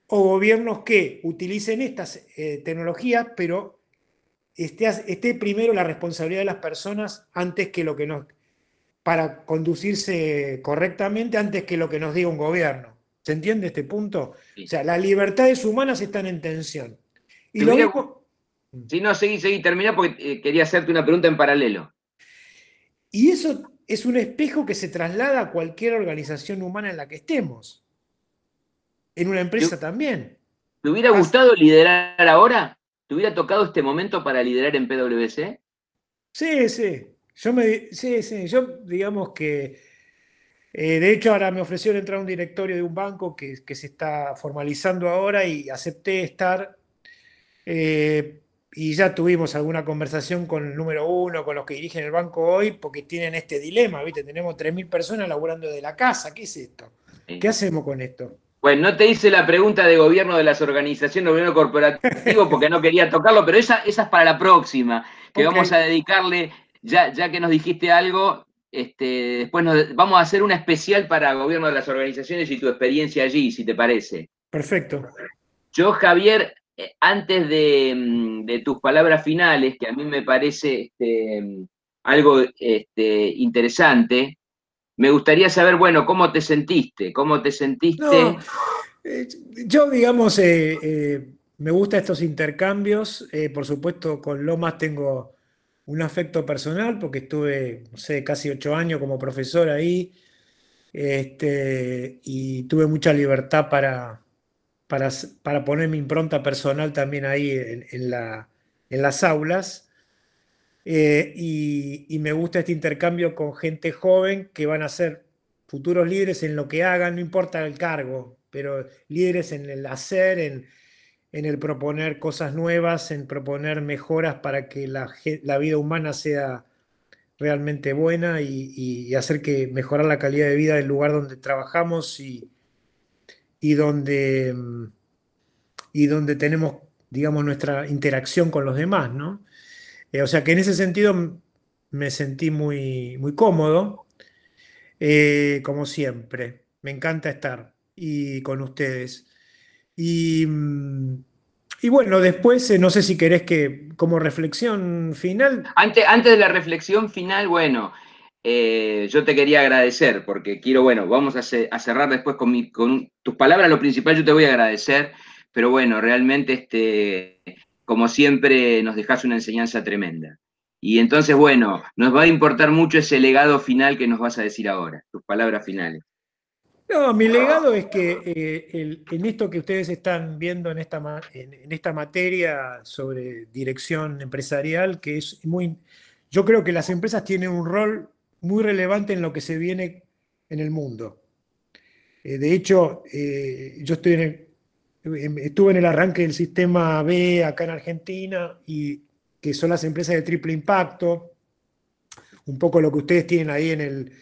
o gobiernos que utilicen estas eh, tecnologías, pero esté, primero la responsabilidad de las personas antes que lo que nos para conducirse correctamente antes que lo que nos diga un gobierno. ¿Se entiende este punto? O sea, las libertades humanas están en tensión. Y Mm. Si no, seguí, seguí, termina porque eh, quería hacerte una pregunta en paralelo. Y eso es un espejo que se traslada a cualquier organización humana en la que estemos. En una empresa también. ¿Te hubiera gustado liderar ahora? ¿Te hubiera tocado este momento para liderar en PwC? Sí, sí. Yo me, sí, Yo, digamos que. Eh, de hecho, ahora me ofrecieron entrar a un directorio de un banco que, se está formalizando ahora y acepté estar. Eh, y ya tuvimos alguna conversación con el número uno, con los que dirigen el banco hoy, porque tienen este dilema, ¿viste? Tenemos 3.000 personas laburando de la casa, ¿qué es esto? ¿Qué hacemos con esto? Bueno, no te hice la pregunta de gobierno de las organizaciones de gobierno corporativo porque no quería tocarlo, pero esa, es para la próxima, que vamos a dedicarle, ya, ya que nos dijiste algo, este, después vamos a hacer una especial para gobierno de las organizaciones y tu experiencia allí, si te parece. Perfecto. Yo, Javier, eh, antes mm, de, tus palabras finales, que a mí me parece este, mm, algo este, interesante, me gustaría saber, bueno, cómo te sentiste, cómo te sentiste. Eh, yo, digamos, eh, me gustan estos intercambios. por supuesto, con Lomas tengo un afecto personal porque estuve, no sé, casi ocho años como profesor ahí este, y tuve mucha libertad para, para, poner mi impronta personal también ahí en, las aulas. Eh, y, me gusta este intercambio con gente joven que van a ser futuros líderes en lo que hagan, no importa el cargo, pero líderes en el hacer, en, el proponer cosas nuevas, en proponer mejoras para que la, vida humana sea realmente buena y, y, hacer que mejorar la calidad de vida del lugar donde trabajamos y, y donde, y donde tenemos, digamos, nuestra interacción con los demás, ¿no? Eh, o sea que en ese sentido me sentí muy, muy cómodo, eh, como siempre. Me encanta estar y con ustedes. Y, mm, y bueno, después, eh, no sé si querés que, como reflexión final... Antes, antes de la reflexión final, bueno, eh, yo te quería agradecer, porque quiero, bueno, vamos a, cerrar después con, tus palabras, lo principal yo te voy a agradecer, pero bueno, realmente, este, como siempre, nos dejas una enseñanza tremenda. Y entonces, bueno, nos va a importar mucho ese legado final que nos vas a decir ahora, tus palabras finales. No, mi legado es que eh, en esto que ustedes están viendo en esta, en esta materia sobre dirección empresarial, que es muy... Yo creo que las empresas tienen un rol muy relevante en lo que se viene en el mundo. Eh, de hecho, eh, yo em, estuve en el arranque del sistema B acá en Argentina, y que son las empresas de triple impacto, un poco lo que ustedes tienen ahí en el,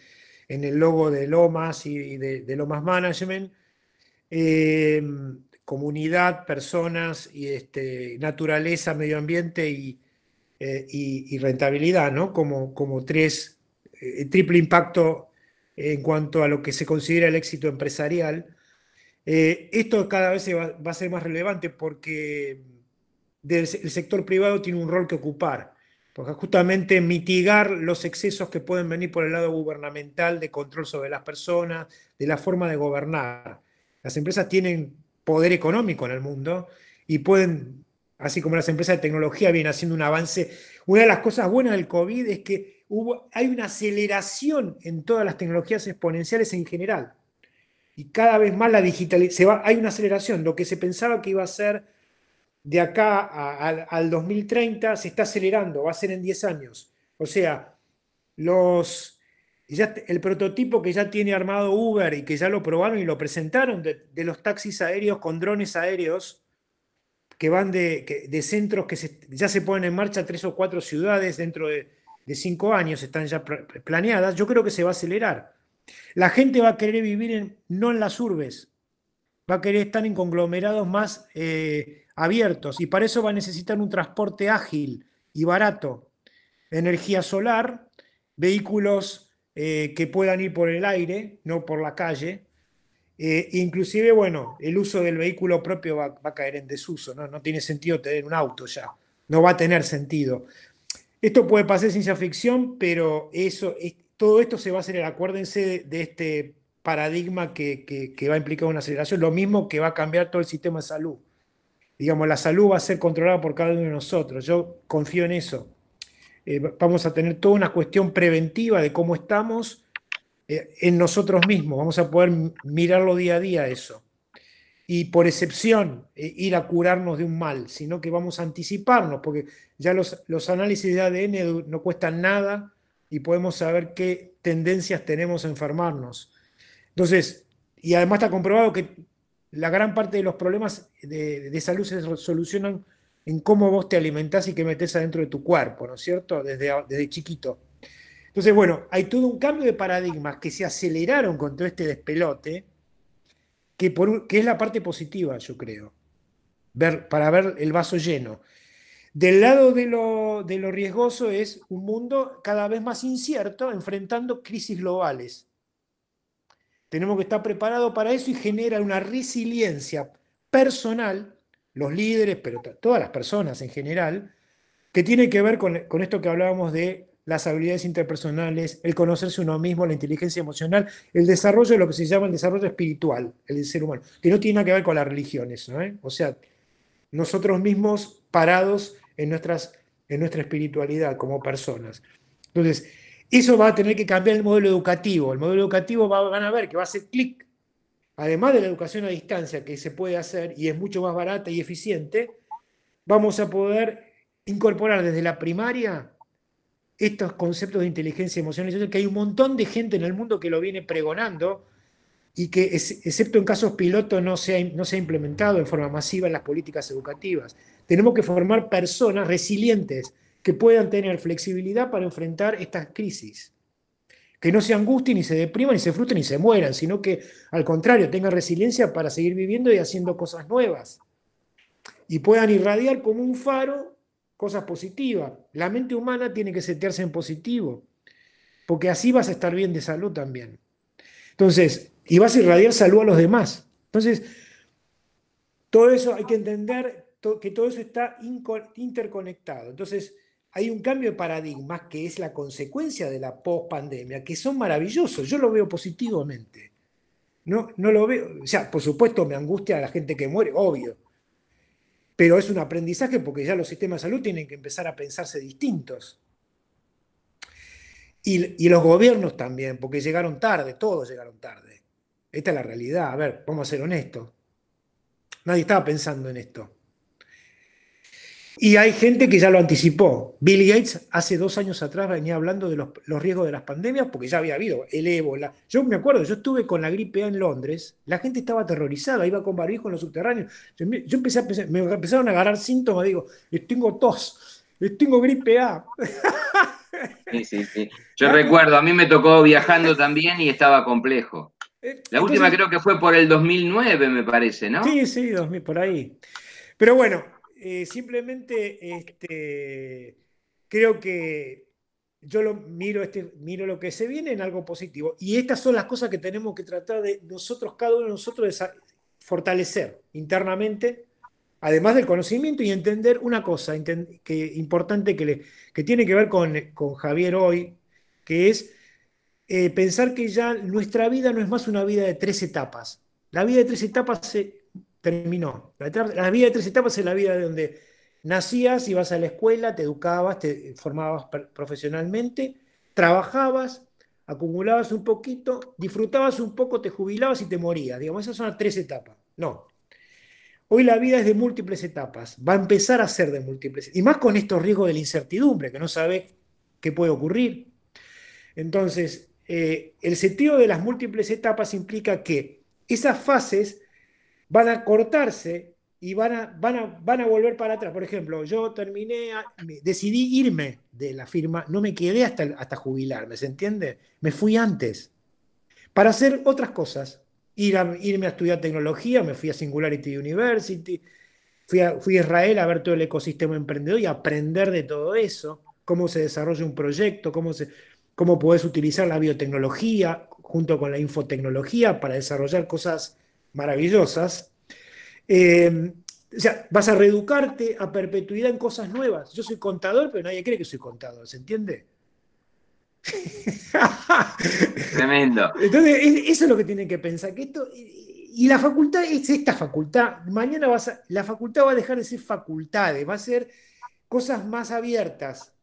en el logo de Lomas y de, Lomas Management. Em, comunidad, personas, y este, naturaleza, medio ambiente eh, y, y rentabilidad, ¿no? Como, como tres eh, triple impacto en cuanto a lo que se considera el éxito empresarial. Eh, esto cada vez va, a ser más relevante porque mm, el sector privado tiene un rol que ocupar, porque justamente mitigar los excesos que pueden venir por el lado gubernamental de control sobre las personas, de la forma de gobernar. Las empresas tienen poder económico en el mundo y pueden, así como las empresas de tecnología vienen haciendo un avance. Una de las cosas buenas del COVID es que hay una aceleración en todas las tecnologías exponenciales en general. Y cada vez más la digitalización, hay una aceleración. Lo que se pensaba que iba a ser de acá al 2030 se está acelerando, va a ser en 10 años. O sea, los, el prototipo que ya tiene armado Uber y que ya lo probaron y lo presentaron de, los taxis aéreos con drones aéreos que van de, centros que ya se ponen en marcha tres o cuatro ciudades dentro de de cinco años están ya planeadas, yo creo que se va a acelerar. La gente va a querer vivir no en las urbes, va a querer estar en conglomerados más eh, abiertos y para eso va a necesitar un transporte ágil y barato, energía solar, vehículos eh, que puedan ir por el aire, no por la calle. Eh, inclusive, bueno, el uso del vehículo propio va, a caer en desuso, ¿no? no tiene sentido tener un auto ya, no va a tener sentido. Esto puede pasar ciencia ficción, pero eso, todo esto se va a hacer, Acuérdense de, este paradigma que, va a implicar una aceleración, lo mismo que va a cambiar todo el sistema de salud. Digamos, la salud va a ser controlada por cada uno de nosotros. Yo confío en eso. Eh, vamos a tener toda una cuestión preventiva de cómo estamos eh, en nosotros mismos. Vamos a poder mirarlo día a día eso y por excepción eh, ir a curarnos de un mal, sino que vamos a anticiparnos, porque ya los, los análisis de ADN no cuestan nada y podemos saber qué tendencias tenemos a enfermarnos. Entonces, y además está comprobado que la gran parte de los problemas de, salud se solucionan en cómo vos te alimentás y qué metes adentro de tu cuerpo, ¿no es cierto? Desde, desde chiquito. Entonces, bueno, hay todo un cambio de paradigmas que se aceleraron con todo este despelote que, por, es la parte positiva, yo creo, ver, para ver el vaso lleno. Del lado de lo, riesgoso es un mundo cada vez más incierto, enfrentando crisis globales. Tenemos que estar preparados para eso y genera una resiliencia personal, los líderes, pero todas las personas en general, que tiene que ver con, con esto que hablábamos de las habilidades interpersonales, el conocerse uno mismo, la inteligencia emocional, el desarrollo de lo que se llama el desarrollo espiritual, el ser humano, que no tiene nada que ver con las religiones, ¿no? ¿eh? O sea, nosotros mismos parados en, nuestras, en nuestra espiritualidad como personas. Entonces, eso va a tener que cambiar el modelo educativo. El modelo educativo va, van a ver que va a hacer clic. Además de la educación a distancia que se puede hacer y es mucho más barata y eficiente, vamos a poder incorporar desde la primaria estos conceptos de inteligencia emocional, que hay un montón de gente en el mundo que lo viene pregonando y que, excepto en casos pilotos no se, ha, no se implementado en forma masiva en las políticas educativas. Tenemos que formar personas resilientes que puedan tener flexibilidad para enfrentar estas crisis. Que no se angustien, ni se depriman, ni se frustren, ni se mueran, sino que, al contrario, tengan resiliencia para seguir viviendo y haciendo cosas nuevas. Y puedan irradiar como un faro cosas positivas. La mente humana tiene que setearse en positivo, porque así vas a estar bien de salud también. Entonces, y vas a irradiar salud a los demás. Entonces, todo eso hay que entender que todo eso está interconectado. Entonces, hay un cambio de paradigmas que es la consecuencia de la post-pandemia, que son maravillosos. Yo lo veo positivamente. No, no lo veo. O sea, por supuesto me angustia a la gente que muere, obvio. Pero es un aprendizaje porque ya los sistemas de salud tienen que empezar a pensarse distintos. Y, los gobiernos también, porque llegaron tarde, todos llegaron tarde. Esta es la realidad. A ver, vamos a ser honestos. Nadie estaba pensando en esto. Y hay gente que ya lo anticipó. Bill Gates hace dos años atrás venía hablando de los, riesgos de las pandemias porque ya había habido el ébola. Yo me acuerdo, yo estuve con la gripe A en Londres, la gente estaba aterrorizada, iba con barbijo en los subterráneos. Yo, empecé a pensar, me empezaron a agarrar síntomas, digo, tengo tos, tengo gripe A. Sí, sí, sí. Yo ah. recuerdo, a mí me tocó viajando también y estaba complejo. Eh, la última creo que fue por el 2009, me parece, ¿no? Sí, sí, 2000, por ahí. Pero bueno, eh, simplemente este, creo que yo lo, miro, este, miro lo que se viene en algo positivo. Y estas son las cosas que tenemos que tratar de nosotros, cada uno de nosotros, fortalecer internamente, además del conocimiento y entender una cosa importante que, tiene que ver con, Javier hoy, que es eh, pensar que ya nuestra vida no es más una vida de tres etapas. La vida de tres etapas se terminó. La, vida de tres etapas es la vida de donde nacías, ibas a la escuela, te educabas, te formabas profesionalmente, trabajabas, acumulabas un poquito, disfrutabas un poco, te jubilabas y te morías. Digamos, esas son las tres etapas. No. Hoy la vida es de múltiples etapas, va a empezar a ser de múltiples, y más con estos riesgos de la incertidumbre, que no sabe qué puede ocurrir. Entonces, eh, el sentido de las múltiples etapas implica que esas fases van a cortarse y van a, van a, van a volver para atrás. Por ejemplo, yo terminé, decidí irme de la firma, no me quedé hasta, hasta jubilarme, ¿se entiende? Me fui antes para hacer otras cosas. Ir irme a estudiar tecnología, me fui a Singularity University, fui a, fui Israel a ver todo el ecosistema emprendedor y aprender de todo eso, cómo se desarrolla un proyecto, cómo, se, cómo podés utilizar la biotecnología junto con la infotecnología para desarrollar cosas maravillosas, eh, o sea, vas a reeducarte a perpetuidad en cosas nuevas. Yo soy contador, pero nadie cree que soy contador, ¿se entiende? Tremendo. Entonces, eso es lo que tienen que pensar, que y la facultad es esta facultad. Mañana vas a, la facultad va a dejar de ser facultades, va a ser cosas más abiertas,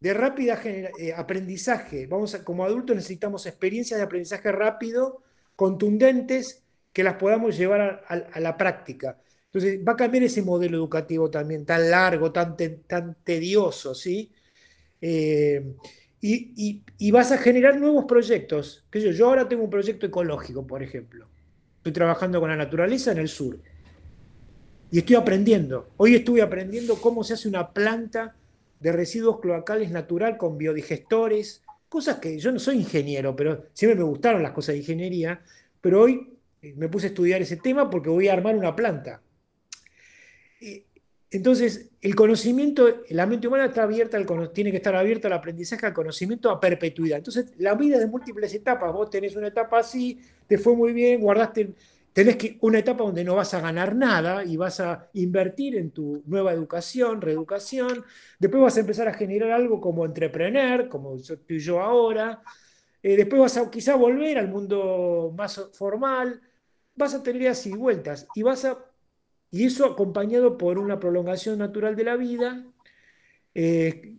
de rápida eh, aprendizaje. Vamos como adultos necesitamos experiencias de aprendizaje rápido, contundentes, que las podamos llevar a, la práctica. Entonces, va a cambiar ese modelo educativo también, tan largo, tan, tan tedioso, ¿sí? Eh, y, vas a generar nuevos proyectos. yo, yo ahora tengo un proyecto ecológico, por ejemplo. Estoy trabajando con la naturaleza en el sur. Y estoy aprendiendo. Hoy estuve aprendiendo cómo se hace una planta de residuos cloacales natural con biodigestores, cosas que yo no soy ingeniero, pero siempre me gustaron las cosas de ingeniería, pero hoy eh, me puse a estudiar ese tema porque voy a armar una planta. Entonces, el conocimiento, la mente humana está abierta, tiene que estar abierta al aprendizaje, al conocimiento a perpetuidad. Entonces, la vida es de múltiples etapas. Vos tenés una etapa así, te fue muy bien, guardaste, tenés que, una etapa donde no vas a ganar nada y vas a invertir en tu nueva educación, reeducación. Después vas a empezar a generar algo como emprender como yo, yo ahora. Eh, después vas a quizá volver al mundo más formal vas a tener así vueltas y vas a y eso acompañado por una prolongación natural de la vida, eh,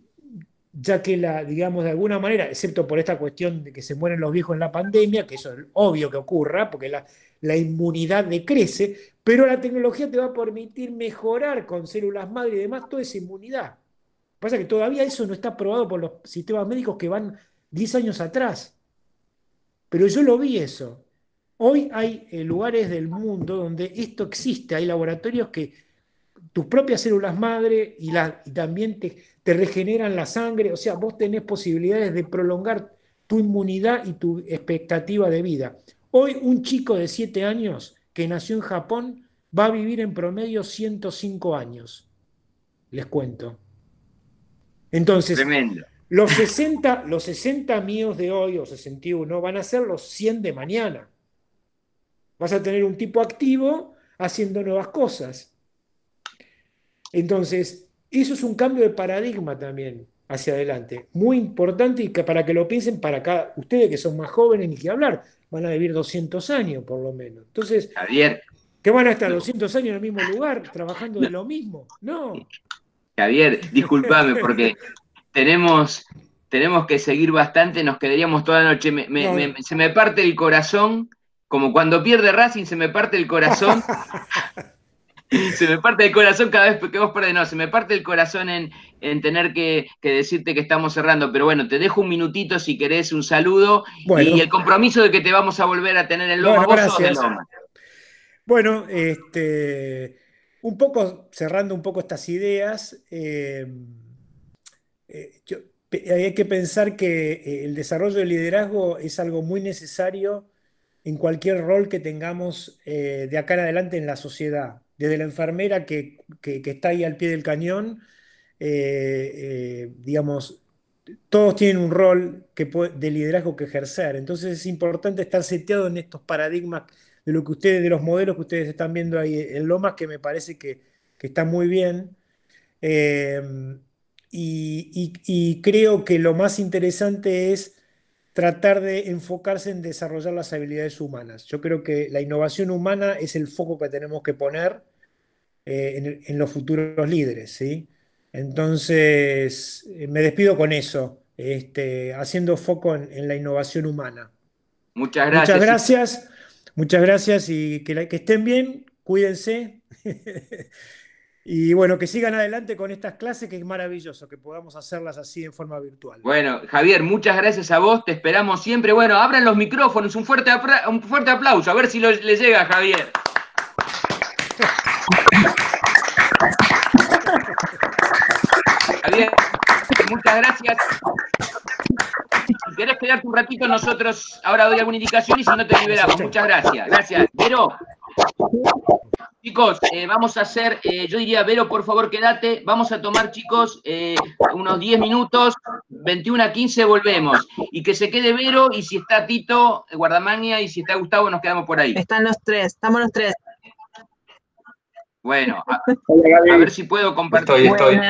ya que la, digamos, de alguna manera, excepto por esta cuestión de que se mueren los viejos en la pandemia, que eso es obvio que ocurra, porque la, la inmunidad decrece, pero la tecnología te va a permitir mejorar con células madre y demás toda esa inmunidad. Pasa que todavía eso no está probado por los sistemas médicos que van 10 años atrás. Pero yo lo vi eso. Hoy hay eh, lugares del mundo donde esto existe, hay laboratorios que tus propias células madre y, también te, regeneran la sangre, o sea, vos tenés posibilidades de prolongar tu inmunidad y tu expectativa de vida. Hoy un chico de 7 años que nació en Japón va a vivir en promedio 105 años, les cuento. Entonces, Tremendo. Los, 60, los 60 míos de hoy o 61 van a ser los 100 de mañana. Vas a tener un tipo activo haciendo nuevas cosas. Entonces, eso es un cambio de paradigma también hacia adelante, muy importante y que para que lo piensen para acá, ustedes que son más jóvenes ni que hablar, van a vivir 200 años por lo menos. Entonces, Javier, que van a estar 200 años en el mismo lugar trabajando de lo mismo. No. Javier, discúlpame porque tenemos tenemos que seguir bastante, nos quedaríamos toda la noche. se me parte el corazón como cuando pierde Racing se me parte el corazón. se me parte el corazón cada vez que vos perdés, no, se me parte el corazón en, tener que, decirte que estamos cerrando, pero bueno, te dejo un minutito si querés, un saludo y el compromiso de que te vamos a volver a tener en Loma, bueno, Bueno, este, un poco cerrando un poco estas ideas, eh, eh, hay que pensar que eh, el desarrollo del liderazgo es algo muy necesario en cualquier rol que tengamos eh, de acá en adelante en la sociedad, desde la enfermera que, está ahí al pie del cañón, eh, eh, digamos, todos tienen un rol de liderazgo que ejercer, entonces es importante estar seteado en estos paradigmas de lo que ustedes, de los modelos que ustedes están viendo ahí en Lomas, que me parece que, está muy bien. y creo que lo más interesante es tratar de enfocarse en desarrollar las habilidades humanas. Yo creo que la innovación humana es el foco que tenemos que poner eh, en, los futuros líderes. ¿sí? Entonces, eh, me despido con eso, este, haciendo foco en, la innovación humana. Muchas gracias. Muchas gracias, muchas gracias y que, que estén bien, cuídense. Y bueno, que sigan adelante con estas clases, que es maravilloso que podamos hacerlas así en forma virtual. Bueno, Javier, muchas gracias a vos, te esperamos siempre. Bueno, abran los micrófonos, un fuerte, un fuerte aplauso, a ver si le llega a Javier. Javier, muchas gracias. Si querés quedarte un ratito, nosotros ahora doy alguna indicación y si no te liberamos. Muchas gracias. Gracias. Pero... Chicos, eh, vamos a hacer, eh, yo diría, Vero, por favor, quédate. Vamos a tomar, chicos, eh, unos 10 minutos, 21 a 15, volvemos. Y que se quede Vero, y si está Tito, Guardamania, y si está Gustavo, nos quedamos por ahí. Están los tres, estamos los tres. Bueno, a, ver si puedo compartir. Estoy, estoy.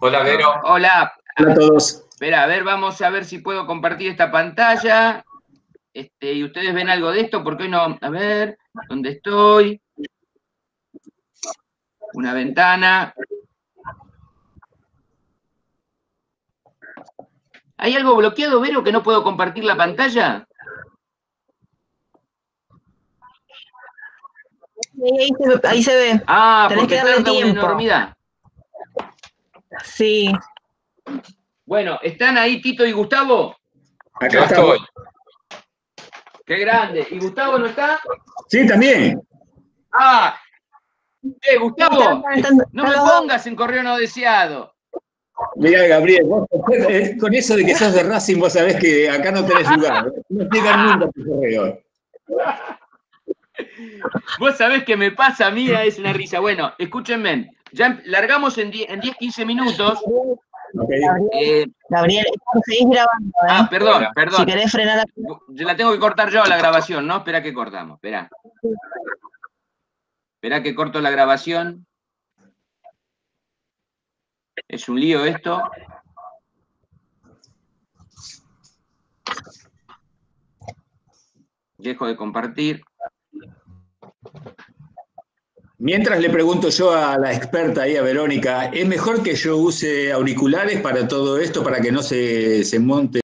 Hola, Vero. Hola. Hola a todos. Espera, a ver, vamos a ver si puedo compartir esta pantalla. Este, y ustedes ven algo de esto, porque hoy no. A ver, ¿dónde estoy? una ventana. ¿Hay algo bloqueado, Vero, que no puedo compartir la pantalla? Ahí se, ve. Ah, porque que darle Una Sí. Bueno, ¿están ahí Tito y Gustavo? Acá estoy. Qué grande. ¿Y Gustavo no está? Sí, también. Ah, eh, Gustavo, no me pongas en correo no deseado. Mirá, Gabriel, vos, eh, con eso de que sos de Racing, vos sabés que acá no tenés lugar. No mundo nunca tu Correo. Vos sabés que me pasa a mí, eh, es una risa. Bueno, escúchenme, ya em, largamos en 10, en 15 minutos. Eh, Gabriel, seguís grabando. ¿eh? Ah, perdón, perdón. Si querés frenar. La... la tengo que cortar yo la grabación, ¿no? Espera que cortamos, espera verá que corto la grabación. Es un lío esto. Dejo de compartir. Mientras le pregunto yo a la experta y a Verónica, ¿es mejor que yo use auriculares para todo esto, para que no se, se monte?